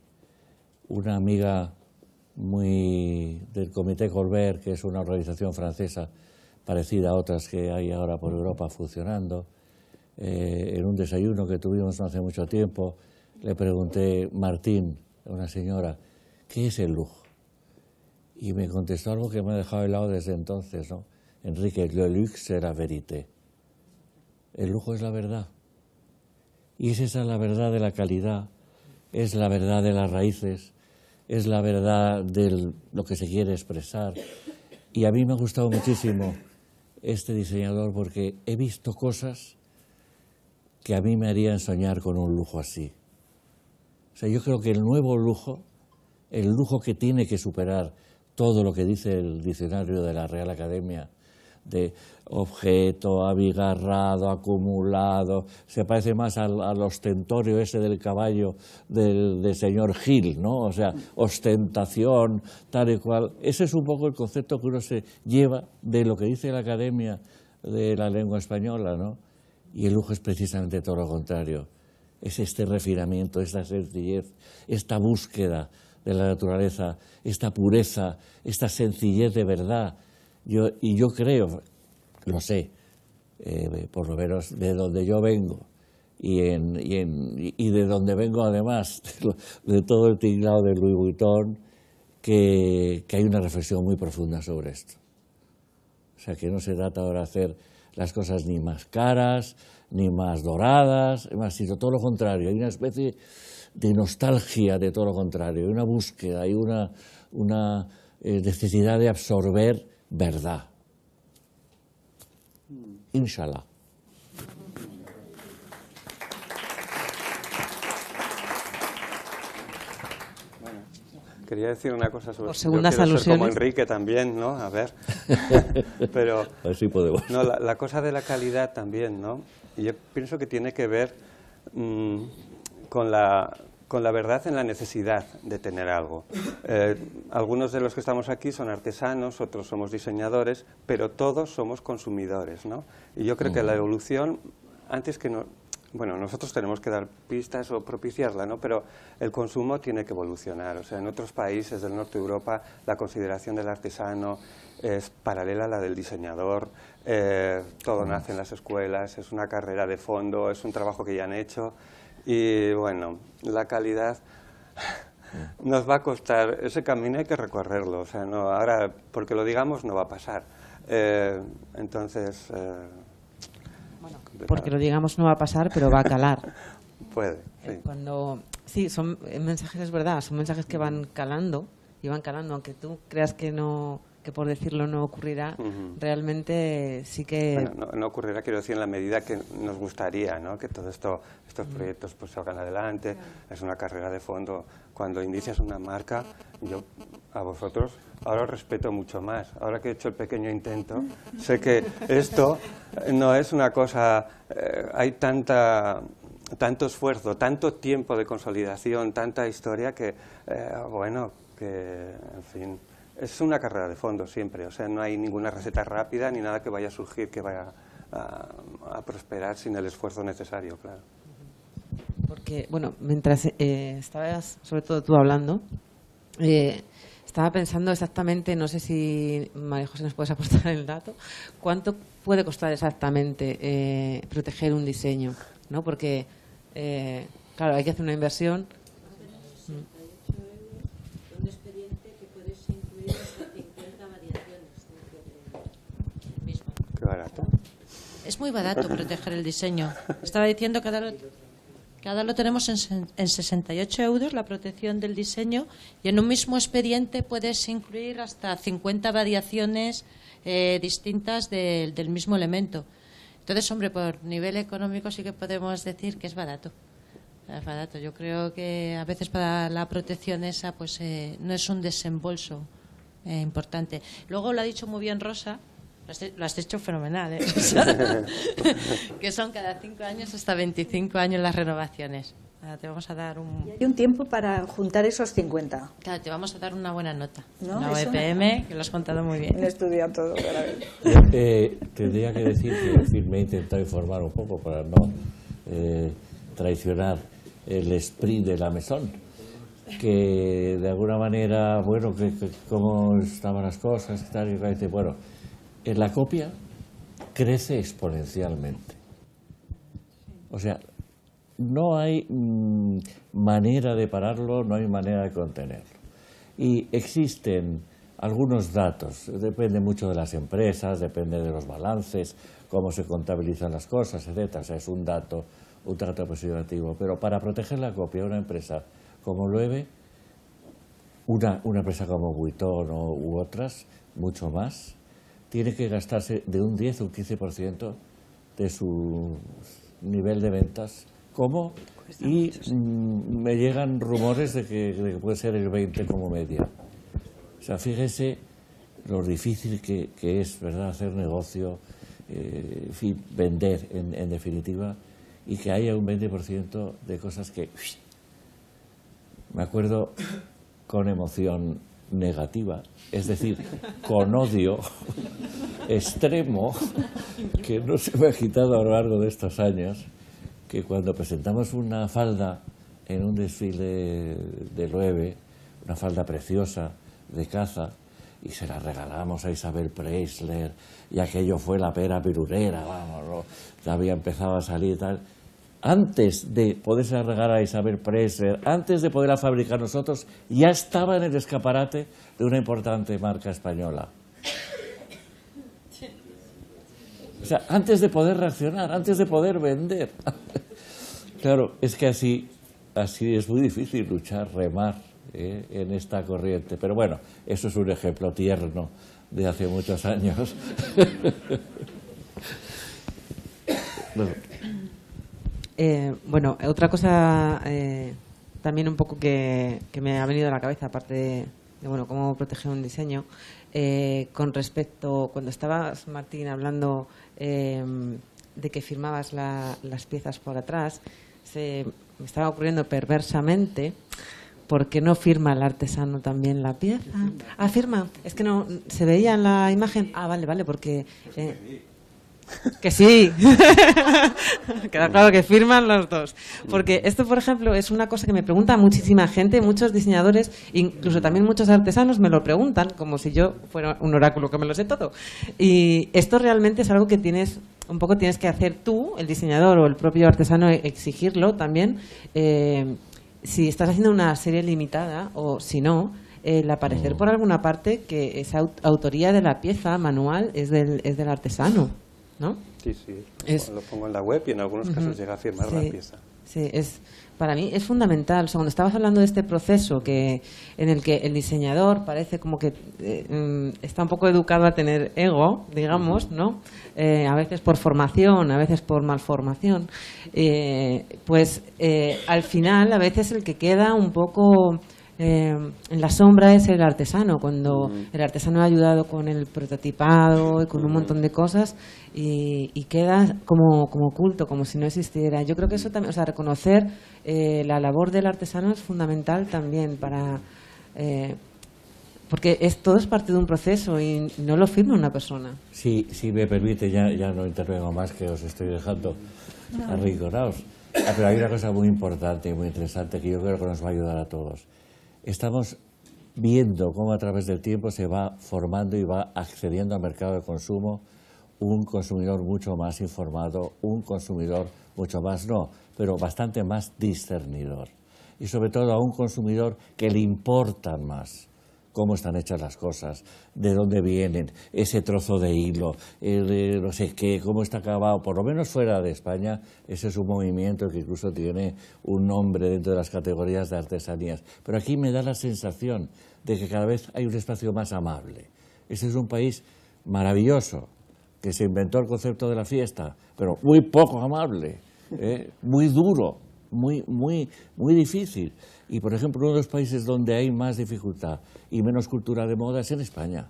S4: Una amiga muy del Comité Colbert, que es una organización francesa parecida a otras que hay ahora por Europa funcionando, eh, en un desayuno que tuvimos no hace mucho tiempo, le pregunté, Martín, a una señora, ¿qué es el lujo? Y me contestó algo que me ha dejado lado desde entonces, ¿no? Enrique, l'œil era verité. El lujo es la verdad. Y es esa la verdad de la calidad, es la verdad de las raíces, es la verdad de lo que se quiere expresar. Y a mí me ha gustado muchísimo este diseñador porque he visto cosas que a mí me harían soñar con un lujo así. O sea, yo creo que el nuevo lujo, el lujo que tiene que superar todo lo que dice el diccionario de la Real Academia de objeto, abigarrado, acumulado, se parece más al, ostentorio ese del caballo del, del, señor Gil, ¿no? O sea, ostentación, tal y cual. Ese es un poco el concepto que uno se lleva de lo que dice la Academia de la Lengua Española, ¿no? Y el lujo es precisamente todo lo contrario. Es este refinamiento, esta sencillez, esta búsqueda de la naturaleza, esta pureza, esta sencillez de verdad, yo, y yo creo, lo sé, eh, por lo menos de donde yo vengo y, en, y, en, y de donde vengo además, de, todo el tinglado de Louis Vuitton, que, hay una reflexión muy profunda sobre esto. O sea, que no se trata ahora de hacer las cosas ni más caras, ni más doradas, sino todo lo contrario. Hay una especie de nostalgia de todo lo contrario, hay una búsqueda, hay una eh, necesidad de absorber verdad. Inshallah.
S3: quería decir una cosa sobre Por segundas yo como Enrique también, ¿no? A ver. Pero Así podemos. No, la, cosa de la calidad también, ¿no? Y yo pienso que tiene que ver mm, con la con la verdad en la necesidad de tener algo. Eh, algunos de los que estamos aquí son artesanos, otros somos diseñadores, pero todos somos consumidores, ¿no? Y yo creo que la evolución, antes que no... Bueno, nosotros tenemos que dar pistas o propiciarla, ¿no? Pero el consumo tiene que evolucionar. O sea, en otros países del norte de Europa la consideración del artesano es paralela a la del diseñador, eh, todo nace en las escuelas, es una carrera de fondo, es un trabajo que ya han hecho. Y bueno, la calidad nos va a costar, ese camino hay que recorrerlo, o sea, no, ahora, porque lo digamos, no va a pasar. Eh, entonces... Eh,
S2: porque lo digamos no va a pasar, pero va a calar.
S3: Puede, sí. Eh,
S2: cuando, sí, son mensajes, es verdad, son mensajes que van calando, y van calando, aunque tú creas que no que por decirlo no ocurrirá, realmente sí que...
S3: Bueno, no, ocurrirá, quiero decir, en la medida que nos gustaría, ¿no? Que todos esto, estos proyectos pues salgan adelante, es una carrera de fondo. Cuando inicias una marca, yo a vosotros ahora os respeto mucho más. Ahora que he hecho el pequeño intento, sé que esto no es una cosa... Eh, hay tanta tanto esfuerzo, tanto tiempo de consolidación, tanta historia que, eh, bueno, que, en fin, es una carrera de fondo siempre, o sea, no hay ninguna receta rápida ni nada que vaya a surgir que vaya a, prosperar sin el esfuerzo necesario, claro.
S2: Porque, bueno, mientras eh, estabas, sobre todo tú hablando, eh, estaba pensando exactamente, no sé si María José nos puedes aportar el dato, cuánto puede costar exactamente eh, proteger un diseño, ¿no? Porque, eh, claro, hay que hacer una inversión muy barato proteger el diseño. Estaba diciendo que cada lo, lo tenemos en, en 68 euros la protección del diseño y en un mismo expediente puedes incluir hasta 50 variaciones eh, distintas del mismo elemento. Entonces, hombre, por nivel económico sí que podemos decir que es barato. Es barato. Yo creo que a veces para la protección esa pues eh, no es un desembolso eh, importante. Luego lo ha dicho muy bien Rosa, lo has hecho fenomenal, ¿eh? que son cada cinco años hasta 25 años las renovaciones. te vamos a dar un...
S6: Hay un tiempo para juntar esos 50. Claro,
S2: te vamos a dar una buena nota. ¿No? OEPM, que lo has contado muy bien. He todo.
S4: Eh, tendría que decir que me he intentado informar un poco para no eh, traicionar el sprint de la mesón. Que de alguna manera, bueno, que, cómo estaban las cosas, y tal, y bueno la copia crece exponencialmente. O sea, no hay mm, manera de pararlo, no hay manera de contenerlo. Y existen algunos datos, depende mucho de las empresas, depende de los balances, cómo se contabilizan las cosas, etc. O sea, es un dato, un trato positivo. Pero para proteger la copia, una empresa como Loewe, una, empresa como Vuitton u otras, mucho más, tiene que gastarse de un 10 o un 15% de su nivel de ventas. ¿Cómo? Y mm, me llegan rumores de que, puede ser el 20 como media. O sea, fíjese lo difícil que, es, ¿verdad?, hacer negocio, eh, vender en, en, definitiva, y que haya un 20% de cosas que... Me acuerdo con emoción negativa, es decir, con odio extremo que no se me ha quitado a lo largo de estos años, que cuando presentamos una falda en un desfile de nueve, una falda preciosa de caza, y se la regalamos a Isabel Preisler, y aquello fue la pera pirurera, vamos, ya había empezado a salir y tal, antes de poderse arreglar a Isabel Preser, antes de poderla fabricar nosotros, ya estaba en el escaparate de una importante marca española. O sea, antes de poder reaccionar, antes de poder vender. claro, es que así, así es muy difícil luchar, remar ¿eh? en esta corriente. Pero bueno, eso es un ejemplo tierno de hace muchos años.
S2: Eh, bueno, otra cosa eh, también un poco que, me ha venido a la cabeza, aparte de, bueno, cómo proteger un diseño, eh, con respecto, cuando estabas, Martín, hablando em, de que firmabas las piezas por atrás, se me estaba ocurriendo perversamente ¿por qué no firma el artesano también la pieza. Ah, firma. Ah, es que no se veía en la imagen. Ah, vale, vale, porque que sí. Queda claro que firman los dos. Porque esto, por ejemplo, es una cosa que me pregunta muchísima gente, muchos diseñadores, incluso también muchos artesanos me lo preguntan, como si yo fuera un oráculo que me lo sé todo. Y esto realmente es algo que tienes, un poco tienes que hacer tú, el diseñador o el propio artesano, e-, exigirlo también. Eh, si estás haciendo una serie limitada o si no, el aparecer mm. por alguna parte que esa autoría de la pieza manual es del, es del artesano.
S3: Sí, sí. lo pongo en la web y en algunos casos llega a firmar la pieza.
S2: Sí, es, para mí es fundamental. cuando estabas hablando de este proceso que, en el que el diseñador parece como que eh, mm, está un poco educado a tener ego, digamos, ¿no? Eh, a veces por formación, a veces por malformación, eh, pues eh, al final a veces el que queda un poco Em, en la sombra es el artesano, cuando el artesano ha ayudado con el prototipado y con un montón de cosas y, queda como, como, oculto, como si no existiera. Yo creo que eso también, o sea, reconocer eh, la labor del artesano es fundamental también para... Eh, porque es, todo es parte de un proceso y no lo firma una persona.
S4: Sí, si me permite, ya, ya no intervengo más que os estoy dejando no. Ah, pero hay una cosa muy importante y muy interesante que yo creo que nos va a ayudar a todos estamos viendo cómo a través del tiempo se va formando y va accediendo al mercado de consumo un consumidor mucho más informado, un consumidor mucho más no, pero bastante más discernidor. Y sobre todo a un consumidor que le importan más cómo están hechas las cosas, de dónde vienen, ese trozo de hilo, eh, no sé qué, cómo está acabado, por lo menos fuera de España, ese es un movimiento que incluso tiene un nombre dentro de las categorías de artesanías. Pero aquí me da la sensación de que cada vez hay un espacio más amable. Ese es un país maravilloso, que se inventó el concepto de la fiesta, pero muy poco amable, ¿eh? muy duro, muy, muy, muy difícil. Y, por ejemplo, uno de los países donde hay más dificultad y menos cultura de moda es en España.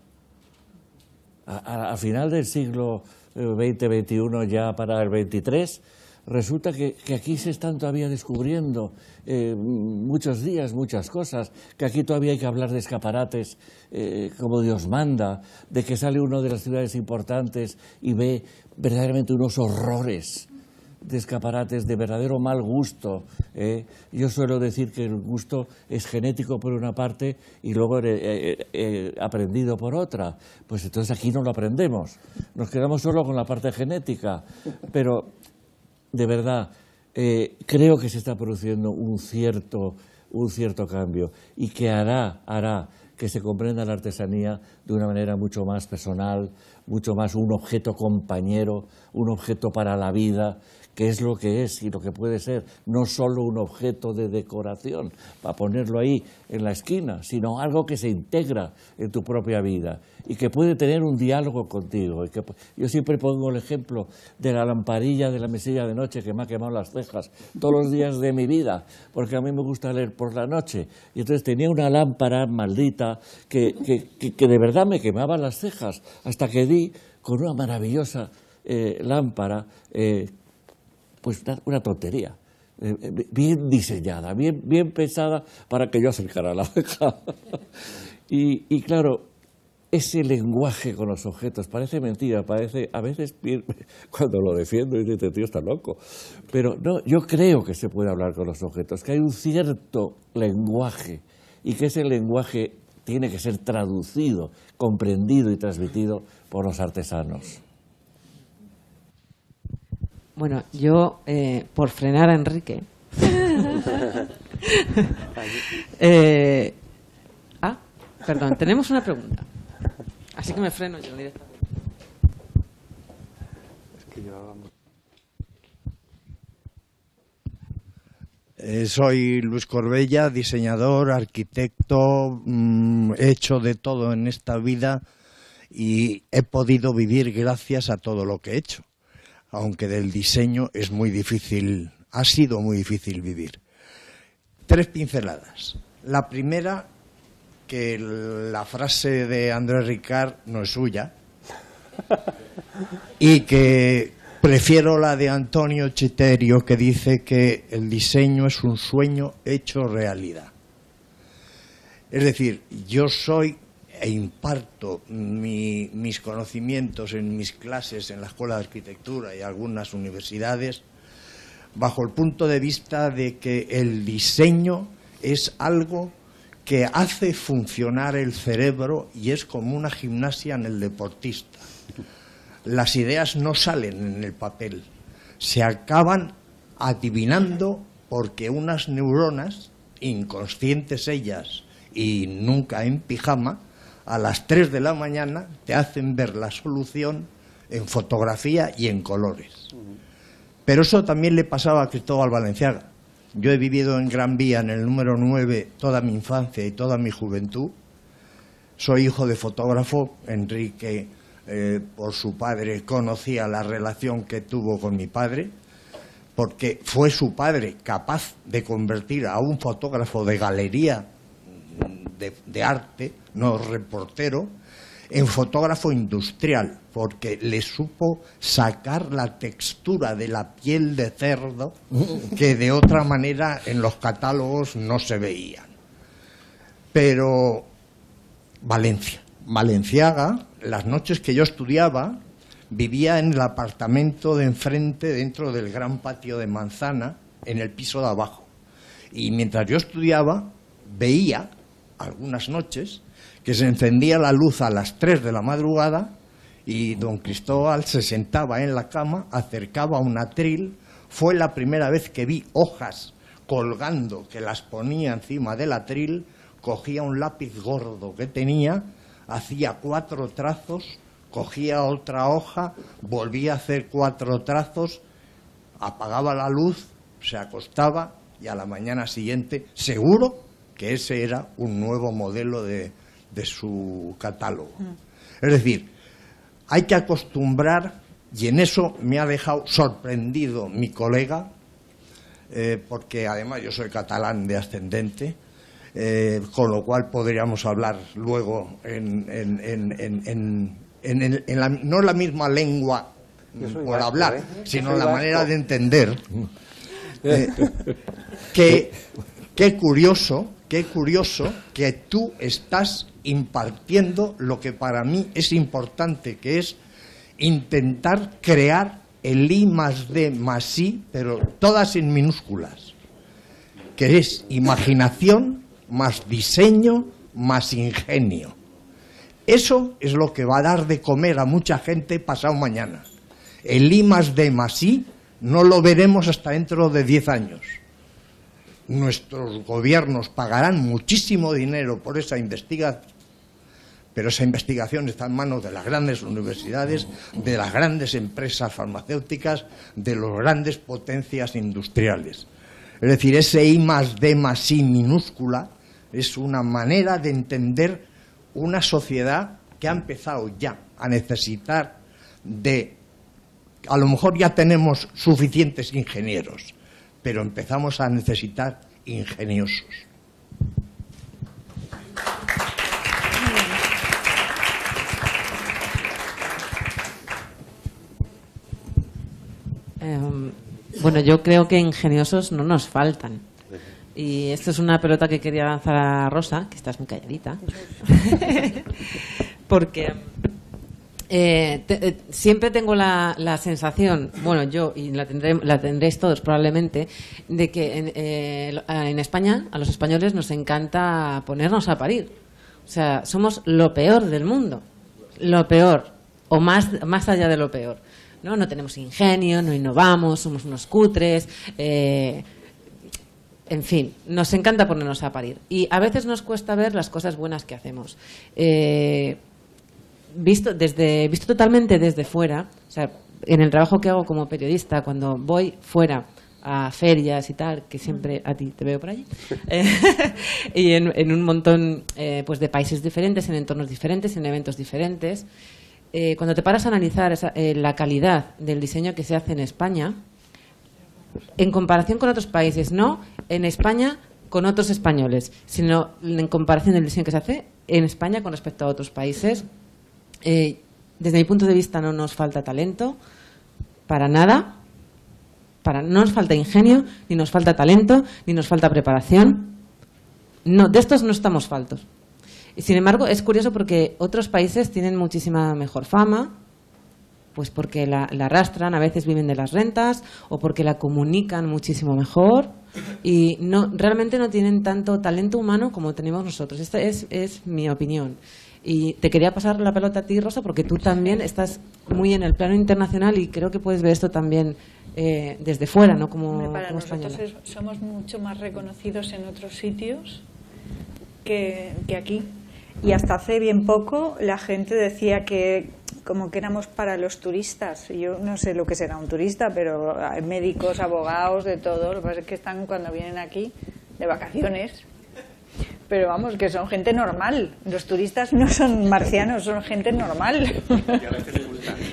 S4: A, final del siglo XX-XXI, eh, ya para el XXIII, resulta que, aquí se están todavía descubriendo eh, muchos días, muchas cosas, que aquí todavía hay que hablar de escaparates eh, como Dios manda, de que sale uno de las ciudades importantes y ve verdaderamente unos horrores de escaparates de verdadero mal gusto. ¿eh? Yo suelo decir que el gusto es genético por una parte y luego aprendido por otra. Pues entonces aquí no lo aprendemos. Nos quedamos solo con la parte genética. Pero, de verdad, eh, creo que se está produciendo un cierto, un cierto cambio y que hará, hará que se comprenda la artesanía de una manera mucho más personal, mucho más un objeto compañero, un objeto para la vida, que es lo que es y lo que puede ser, no solo un objeto de decoración para ponerlo ahí en la esquina, sino algo que se integra en tu propia vida y que puede tener un diálogo contigo. Y que, yo siempre pongo el ejemplo de la lamparilla de la mesilla de noche que me ha quemado las cejas todos los días de mi vida, porque a mí me gusta leer por la noche. Y entonces tenía una lámpara maldita que, que, que, de verdad me quemaba las cejas, hasta que di con una maravillosa eh, lámpara. Eh, pues una, tontería, eh, eh, bien diseñada, bien, bien pensada para que yo acercara la oveja. y, claro, ese lenguaje con los objetos. Parece mentira, parece, a veces cuando lo defiendo y dice, este tío está loco. Pero no, yo creo que se puede hablar con los objetos, que hay un cierto lenguaje y que ese lenguaje tiene que ser traducido, comprendido y transmitido por los artesanos.
S2: Bueno, yo, eh, por frenar a Enrique. Eh, ah, perdón, tenemos una pregunta. Así que me freno yo directamente.
S5: Eh, soy Luis Corbella, diseñador, arquitecto, mm, he hecho de todo en esta vida y he podido vivir gracias a todo lo que he hecho aunque del diseño es muy difícil, ha sido muy difícil vivir. Tres pinceladas. La primera, que la frase de Andrés Ricard no es suya y que prefiero la de Antonio Chiterio que dice que el diseño es un sueño hecho realidad. Es decir, yo soy e imparto mis conocimientos en mis clases en la Escuela de Arquitectura y algunas universidades bajo el punto de vista de que el diseño es algo que hace funcionar el cerebro y es como una gimnasia en el deportista. Las ideas no salen en el papel, se acaban adivinando porque unas neuronas, inconscientes ellas y nunca en pijama, a las 3 de la mañana te hacen ver la solución en fotografía y en colores. Pero eso también le pasaba a Cristóbal Valenciaga. Yo he vivido en Gran Vía, en el número 9, toda mi infancia y toda mi juventud. Soy hijo de fotógrafo. Enrique, eh, por su padre, conocía la relación que tuvo con mi padre, porque fue su padre capaz de convertir a un fotógrafo de galería de, arte, no reportero, en fotógrafo industrial, porque le supo sacar la textura de la piel de cerdo que de otra manera en los catálogos no se veían. Pero Valencia, Valenciaga, las noches que yo estudiaba, vivía en el apartamento de enfrente dentro del gran patio de manzana, en el piso de abajo. Y mientras yo estudiaba, veía algunas noches que se encendía la luz a las 3 de la madrugada y don Cristóbal se sentaba en la cama, acercaba un atril. Fue la primera vez que vi hojas colgando, que las ponía encima del atril, cogía un lápiz gordo que tenía, hacía cuatro trazos, cogía otra hoja, volvía a hacer cuatro trazos, apagaba la luz, se acostaba y a la mañana siguiente, seguro que ese era un nuevo modelo de, de su catálogo. Mm. Es decir, hay que acostumbrar, y en eso me ha dejado sorprendido mi colega, eh, porque además yo soy catalán de ascendente, eh, con lo cual podríamos hablar luego en, en, en, en la, no la misma lengua por hablar, ¿eh? sino la manera de entender. que qué curioso qué curioso que tú estás impartiendo lo que para mí es importante, que es intentar crear el I más D más I, pero todas en minúsculas, que es imaginación más diseño más ingenio. Eso es lo que va a dar de comer a mucha gente pasado mañana. El I más D más I no lo veremos hasta dentro de 10 años nuestros gobiernos pagarán muchísimo dinero por esa investigación, pero esa investigación está en manos de las grandes universidades, de las grandes empresas farmacéuticas, de las grandes potencias industriales. Es decir, ese I más D más I minúscula es una manera de entender una sociedad que ha empezado ya a necesitar de... A lo mejor ya tenemos suficientes ingenieros, pero empezamos a necesitar ingeniosos.
S2: Eh, bueno, yo creo que ingeniosos no nos faltan. Y esto es una pelota que quería lanzar a Rosa, que estás muy calladita. Porque eh, eh, siempre tengo la, sensación, bueno, yo y la, tendré, la tendréis todos probablemente, de que eh, en, España a los españoles nos encanta ponernos a parir. O sea, somos lo peor del mundo, lo peor, o más, más allá de lo peor. No, no tenemos ingenio, no innovamos, somos unos cutres. en fin, nos encanta ponernos a parir. Y a veces nos cuesta ver las cosas buenas que hacemos. Eh, visto, desde, visto totalmente desde fuera, en el trabajo que hago como periodista, cuando voy fuera a ferias y tal, que siempre a ti te veo por allí, eh, y en, un montón eh, pues de países diferentes, en entornos diferentes, en eventos diferentes. Eh, cuando te paras a analizar la calidad del diseño que se hace en España, en comparación con otros países, no en España con otros españoles, sino en comparación del diseño que se hace en España con respecto a otros países, eh, desde mi punto de vista no nos falta talento, para nada. Para, no nos falta ingenio, ni nos falta talento, ni nos falta preparación. No, de estos no estamos faltos. sin embargo, es curioso porque otros países tienen muchísima mejor fama, pues porque la, arrastran, a veces viven de las rentas o porque la comunican muchísimo mejor y realmente no tienen tanto talento humano como tenemos nosotros. Esta es mi opinión. Y te quería pasar la pelota a ti, Rosa, porque tú también estás muy en el plano internacional y creo que puedes ver esto también eh, desde fuera, ¿no? Como, Para nosotros
S6: somos mucho más reconocidos en otros sitios que, aquí. Y hasta hace bien poco la gente decía que como que éramos para los turistas. Yo no sé lo que será un turista, pero hay médicos, abogados, de todo. Lo que pasa es que están cuando vienen aquí de vacaciones pero vamos, que son gente normal. Los turistas no son marcianos, son gente normal.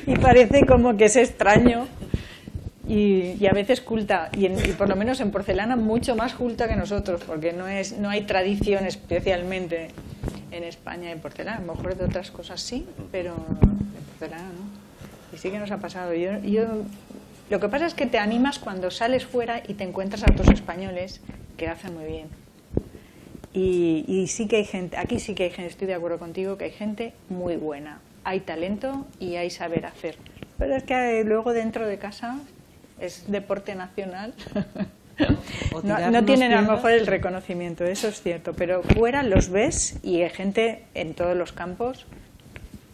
S6: Y parece como que es extraño y, a veces culta, y, por lo menos en porcelana mucho más culta que nosotros, porque no, es, no hay tradición especialmente en España de porcelana. A lo mejor de otras cosas sí, pero en porcelana no. Y sí que nos ha pasado. Yo, yo, lo que pasa es que te animas cuando sales fuera y te encuentras a otros españoles que hacen muy bien. Y, sí que hay gente, aquí sí que hay gente, estoy de acuerdo contigo, que hay gente muy buena. Hay talento y hay saber hacer. Pero es que eh, luego dentro de casa es deporte nacional. no, tienen a lo mejor el reconocimiento, eso es cierto. Pero fuera los ves y hay gente en todos los campos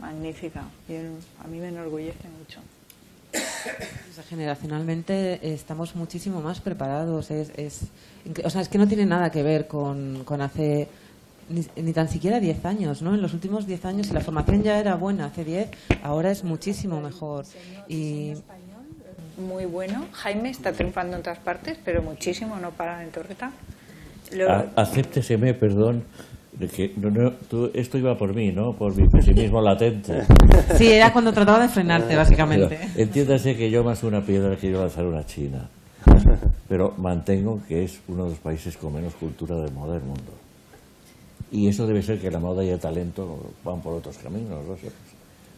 S6: magnífica. a mí me enorgullece mucho.
S2: generacionalmente estamos muchísimo más preparados. Es, o sea, es que no tiene nada que ver con, hace ni, tan siquiera 10 años, ¿no? En los últimos 10 años, si la formación ya era buena hace 10, ahora es muchísimo mejor. Y...
S6: Muy bueno. Jaime está triunfando en otras partes, pero muchísimo, no para en Torreta. Lo...
S4: perdón, que no, no, esto iba por mí, ¿no? Por mi pesimismo latente. Sí, era cuando trataba de frenarte, básicamente. entiéndase que yo más una piedra que yo lanzar una china. Pero mantengo que es uno de los países con menos cultura de moda del mundo. Y eso debe ser que la moda y el talento van por otros caminos, no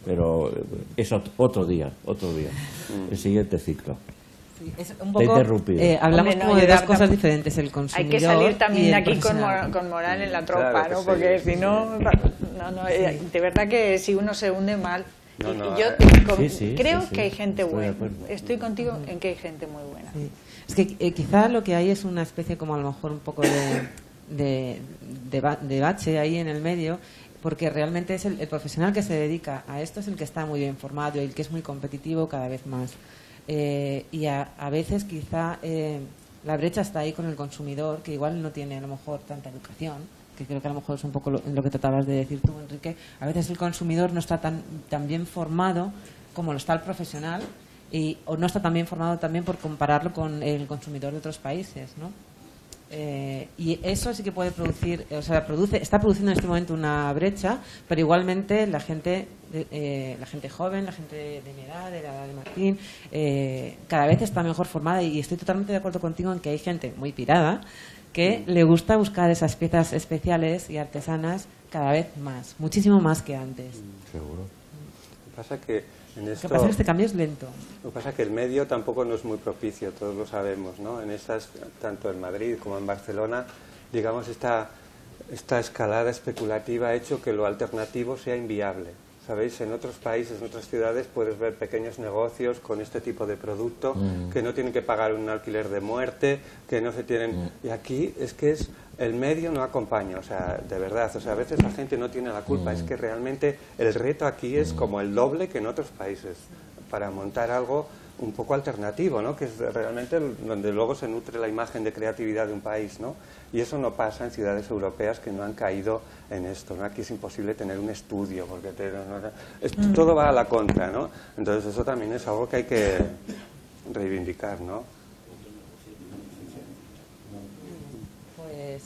S4: Pero es otro día, otro día. El siguiente ciclo
S2: un poco, eh, hablamos como de dos cosas diferentes, el consumo. Hay que salir también de aquí con, con, moral en la tropa, ¿no? Porque si no,
S6: eh, de verdad que si uno se hunde mal.
S2: yo creo
S6: que hay gente buena. Estoy contigo en que hay gente muy buena.
S2: Es que eh, quizá lo que hay es una especie como a lo mejor un poco de, de, bache ahí en el medio porque realmente es el, el profesional que se dedica a esto es el que está muy bien formado y el que es muy competitivo cada vez más. Eh, y a, veces quizá eh, la brecha está ahí con el consumidor, que igual no tiene a lo mejor tanta educación, que creo que a lo mejor es un poco lo, que tratabas de decir tú, Enrique. A veces el consumidor no está tan, tan bien formado como lo está el profesional y, o no está tan bien formado también por compararlo con el consumidor de otros países, ¿no? Eh, y eso sí que puede producir, o sea, produce, está produciendo en este momento una brecha, pero igualmente la gente, eh, eh, la gente joven, la gente de mi edad, de la edad de Martín, cada vez está mejor formada y estoy totalmente de acuerdo contigo en que hay gente muy pirada que le gusta buscar esas piezas especiales y artesanas cada vez más, muchísimo más que antes. Mm,
S3: seguro. Pasa que lo que pasa es que este cambio es lento. Lo pasa que el medio tampoco no es muy propicio, todos lo sabemos, ¿no? En estas, tanto en Madrid como en Barcelona, digamos, esta, esta escalada especulativa ha hecho que lo alternativo sea inviable. Sabéis, en otros países, en otras ciudades, puedes ver pequeños negocios con este tipo de producto mm. que no tienen que pagar un alquiler de muerte, que no se tienen. Mm. Y aquí es que es el medio no acompaña, o sea, de verdad, o sea, a veces la gente no tiene la culpa, es mm. que realmente el reto aquí es como el doble que en otros países para montar algo un poco alternativo, ¿no? que es realmente donde luego se nutre la imagen de creatividad de un país. ¿no? Y eso no pasa en ciudades europeas que no han caído en esto. Aquí es imposible tener un estudio, porque mm. todo va a la contra. ¿no? Entonces eso también es algo que hay que reivindicar. ¿no?
S1: Pues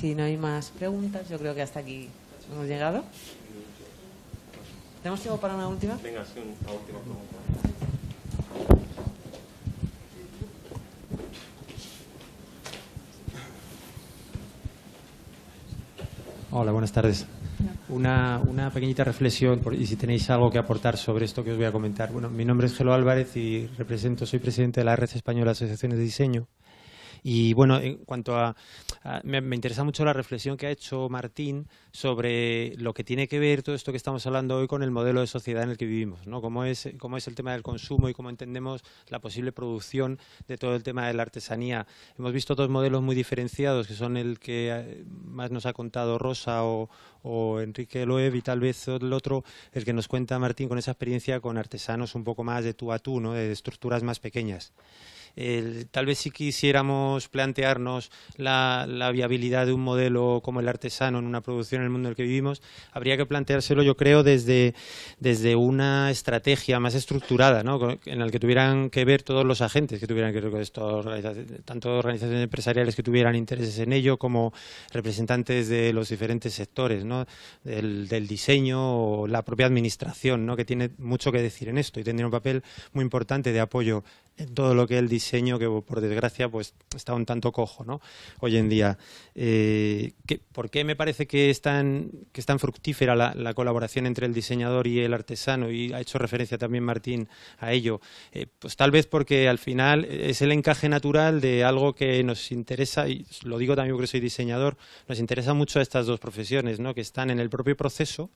S2: si no hay más preguntas, yo creo que hasta aquí hemos llegado.
S1: ¿Tenemos tiempo para una última? Venga, sí, una última pregunta.
S7: Hola, buenas tardes. Una, pequeñita reflexión y si tenéis algo que aportar sobre esto que os voy a comentar. Bueno, mi nombre es Gelo Álvarez y represento, soy presidente de la Red Española de Asociaciones de Diseño. Y bueno, en cuanto a Ah, me, interesa mucho la reflexión que ha hecho Martín sobre lo que tiene que ver todo esto que estamos hablando hoy con el modelo de sociedad en el que vivimos, ¿no? Cómo es, es el tema del consumo y cómo entendemos la posible producción de todo el tema de la artesanía. Hemos visto dos modelos muy diferenciados, que son el que eh, más nos ha contado Rosa o, Enrique Loeb y tal vez el otro, el que nos cuenta Martín con esa experiencia con artesanos un poco más de tú a tú, ¿no? de estructuras más pequeñas tal vez si quisiéramos plantearnos la, viabilidad de un modelo como el artesano en una producción en el mundo en el que vivimos, habría que planteárselo yo creo desde, desde una estrategia más estructurada, ¿no? en la que tuvieran que ver todos los agentes que tuvieran que ver con esto, tanto organizaciones empresariales que tuvieran intereses en ello como representantes de los diferentes sectores, ¿no? del, del diseño o la propia administración, ¿no? que tiene mucho que decir en esto y tendría un papel muy importante de apoyo en todo lo que el diseño que, por desgracia, pues está un tanto cojo hoy en día. Eh, ¿qué, ¿Por qué me parece que es tan, que es fructífera la, colaboración entre el diseñador y el artesano? Y ha hecho referencia también Martín a ello. Eh, pues tal vez porque al final es el encaje natural de algo que nos interesa, y lo digo también porque soy diseñador, nos interesa mucho a estas dos profesiones, ¿no? que están en el propio proceso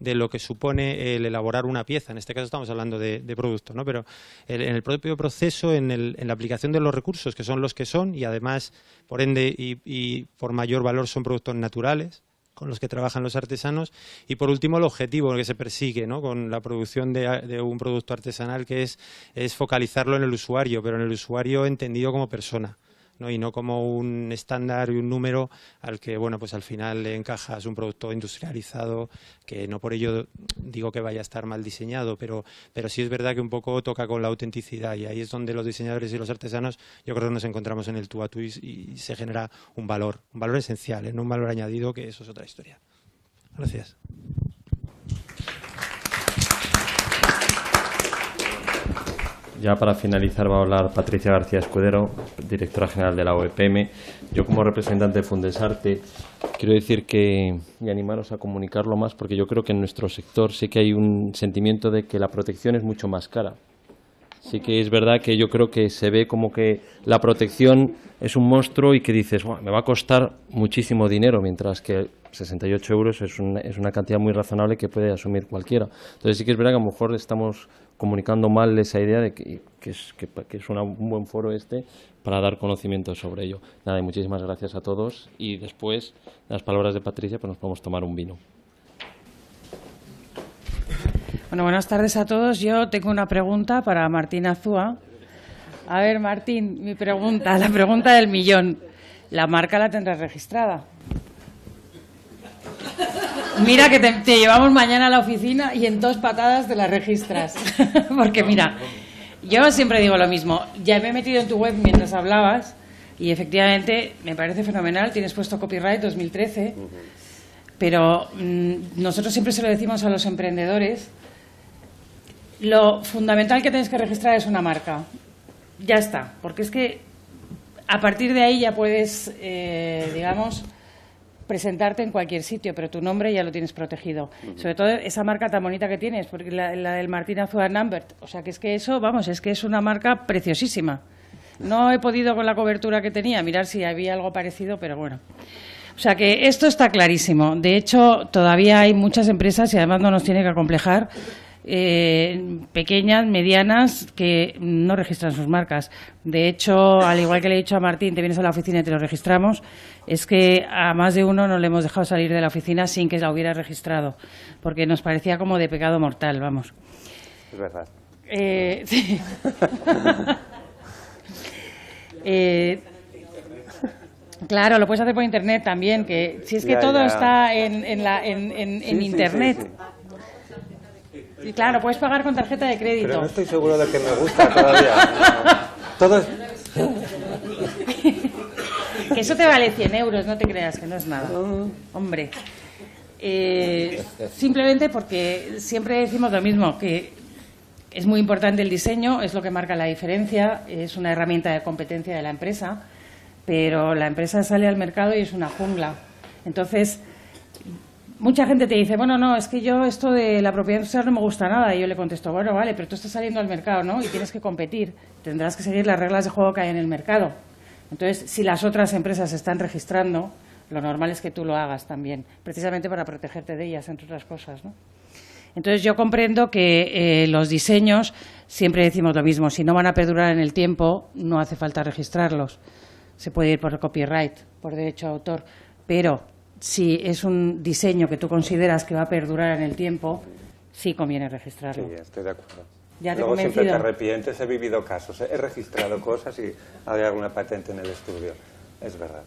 S7: de lo que supone el elaborar una pieza. En este caso estamos hablando de, productos, ¿no? Pero en el propio proceso, en, la aplicación de los recursos, que son los que son, y además, por ende, y, por mayor valor son productos naturales, con los que trabajan los artesanos y por último el objetivo que se persigue ¿no? con la producción de, un producto artesanal que es focalizarlo en el usuario, pero en el usuario entendido como persona y no como un estándar y un número al que bueno pues al final le encajas un producto industrializado que no por ello digo que vaya a estar mal diseñado pero pero sí es verdad que un poco toca con la autenticidad y ahí es donde los diseñadores y los artesanos yo creo que nos encontramos en el tú a tú y, se genera un valor un valor esencial en no un valor añadido que eso es otra historia gracias
S1: Ya para finalizar va a hablar Patricia García Escudero, directora general de la OEPM. Yo como representante de Fundesarte quiero decir que y animaros a comunicarlo más porque yo creo que en nuestro sector sí que hay un sentimiento de que la protección es mucho más cara sí que es verdad que yo creo que se ve como que la protección es un monstruo y que dices, me va a costar muchísimo dinero, mientras que 68 euros es una, es una cantidad muy razonable que puede asumir cualquiera. Entonces sí que es verdad que a lo mejor estamos comunicando mal esa idea de que, es, un buen foro este para dar conocimiento sobre ello. Nada, y muchísimas gracias a todos y después, las palabras de Patricia, pues nos podemos tomar un vino.
S8: Bueno, buenas tardes a todos. Yo tengo una pregunta para Martín Azúa. A ver, Martín, mi pregunta, la pregunta del millón. ¿La marca la tendrás registrada? Mira que te, llevamos mañana a la oficina y en dos patadas te la registras. Porque mira, yo siempre digo lo mismo. Ya me he metido en tu web mientras hablabas y efectivamente me parece fenomenal. Tienes puesto copyright 2013. Pero mm, nosotros siempre se lo decimos a los emprendedores lo fundamental que tienes que registrar es una marca. Ya está, porque es que a partir de ahí ya puedes, eh, digamos, presentarte en cualquier sitio, pero tu nombre ya lo tienes protegido. Sobre todo esa marca tan bonita que tienes, porque la, del Martín Azúa Lambert. O sea, que es que eso, vamos, es que es una marca preciosísima. No he podido con la cobertura que tenía mirar si había algo parecido, pero bueno. O sea que esto está clarísimo. De hecho, todavía hay muchas empresas, y además no nos tiene que acomplejar, eh, pequeñas, medianas, que no registran sus marcas. De hecho, al igual que le he dicho a Martín, te vienes a la oficina y te lo registramos, es que a más de uno no le hemos dejado salir de la oficina sin que la hubiera registrado, porque nos parecía como de pecado mortal, vamos.
S3: Es verdad. Eh,
S8: eh, claro, lo puedes hacer por internet también, que si es que todo está en, Internet. Y claro, puedes pagar con tarjeta de crédito. Pero no estoy
S3: seguro de que me gusta todavía. Todo
S8: que eso te vale 100 euros, no te creas que no es nada. Hombre. Eh, simplemente porque siempre decimos lo mismo, que es muy importante el diseño, es lo que marca la diferencia, es una herramienta de competencia de la empresa, pero la empresa sale al mercado y es una jungla. Entonces, mucha gente te dice, bueno, no, es que yo esto de la propiedad industrial no me gusta nada. Y yo le contesto, bueno, vale, pero tú estás saliendo al mercado, ¿no? Y tienes que competir. Tendrás que seguir las reglas de juego que hay en el mercado. Entonces, si las otras empresas están registrando, lo normal es que tú lo hagas también, precisamente para protegerte de ellas, entre otras cosas, ¿no? Entonces, yo comprendo que eh, los diseños, siempre decimos lo mismo, si no van a perdurar en el tiempo, no hace falta registrarlos. Se puede ir por copyright, por derecho de autor, pero si es un diseño que tú consideras que va a perdurar en el tiempo, sí conviene registrarlo. Sí,
S3: estoy de acuerdo. ¿Ya Luego siempre te arrepientes, he vivido casos, he registrado cosas y hay alguna patente en el estudio. Es verdad.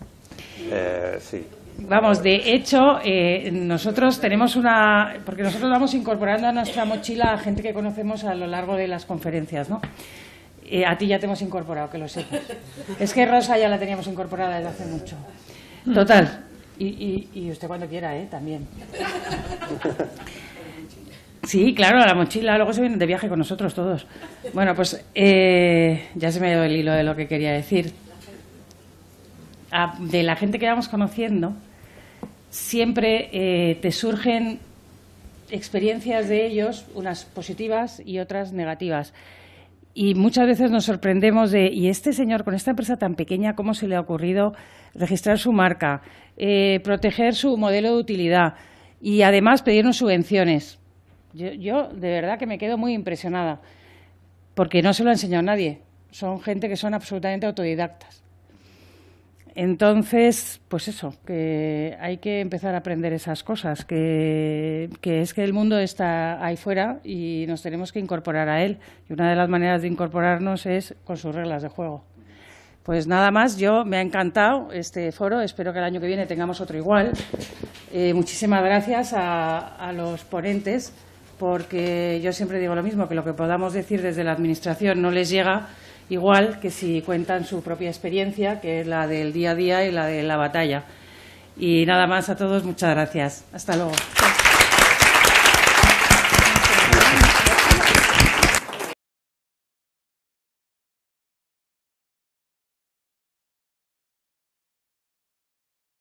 S3: Eh, sí.
S8: Vamos, de hecho, eh, nosotros tenemos una... Porque nosotros vamos incorporando a nuestra mochila a gente que conocemos a lo largo de las conferencias, ¿no? Eh, a ti ya te hemos incorporado, que lo sé. Es que Rosa ya la teníamos incorporada desde hace mucho. Total, y, y, usted cuando quiera, ¿eh? También. Sí, claro, a la mochila. Luego se vienen de viaje con nosotros todos. Bueno, pues eh, ya se me dio el hilo de lo que quería decir. Ah, de la gente que vamos conociendo, siempre eh, te surgen experiencias de ellos, unas positivas y otras negativas. Y muchas veces nos sorprendemos de, ¿y este señor con esta empresa tan pequeña, cómo se le ha ocurrido registrar su marca, eh, proteger su modelo de utilidad y además pedirnos subvenciones? Yo, yo, de verdad que me quedo muy impresionada, porque no se lo ha enseñado nadie. Son gente que son absolutamente autodidactas. Entonces, pues eso, que hay que empezar a aprender esas cosas, que, es que el mundo está ahí fuera y nos tenemos que incorporar a él. Y una de las maneras de incorporarnos es con sus reglas de juego. Pues nada más, yo me ha encantado este foro, espero que el año que viene tengamos otro igual. Eh, muchísimas gracias a, a los ponentes, porque yo siempre digo lo mismo, que lo que podamos decir desde la Administración no les llega igual que si cuentan su propia experiencia, que es la del día a día y la de la batalla. Y nada más a todos, muchas gracias. Hasta luego.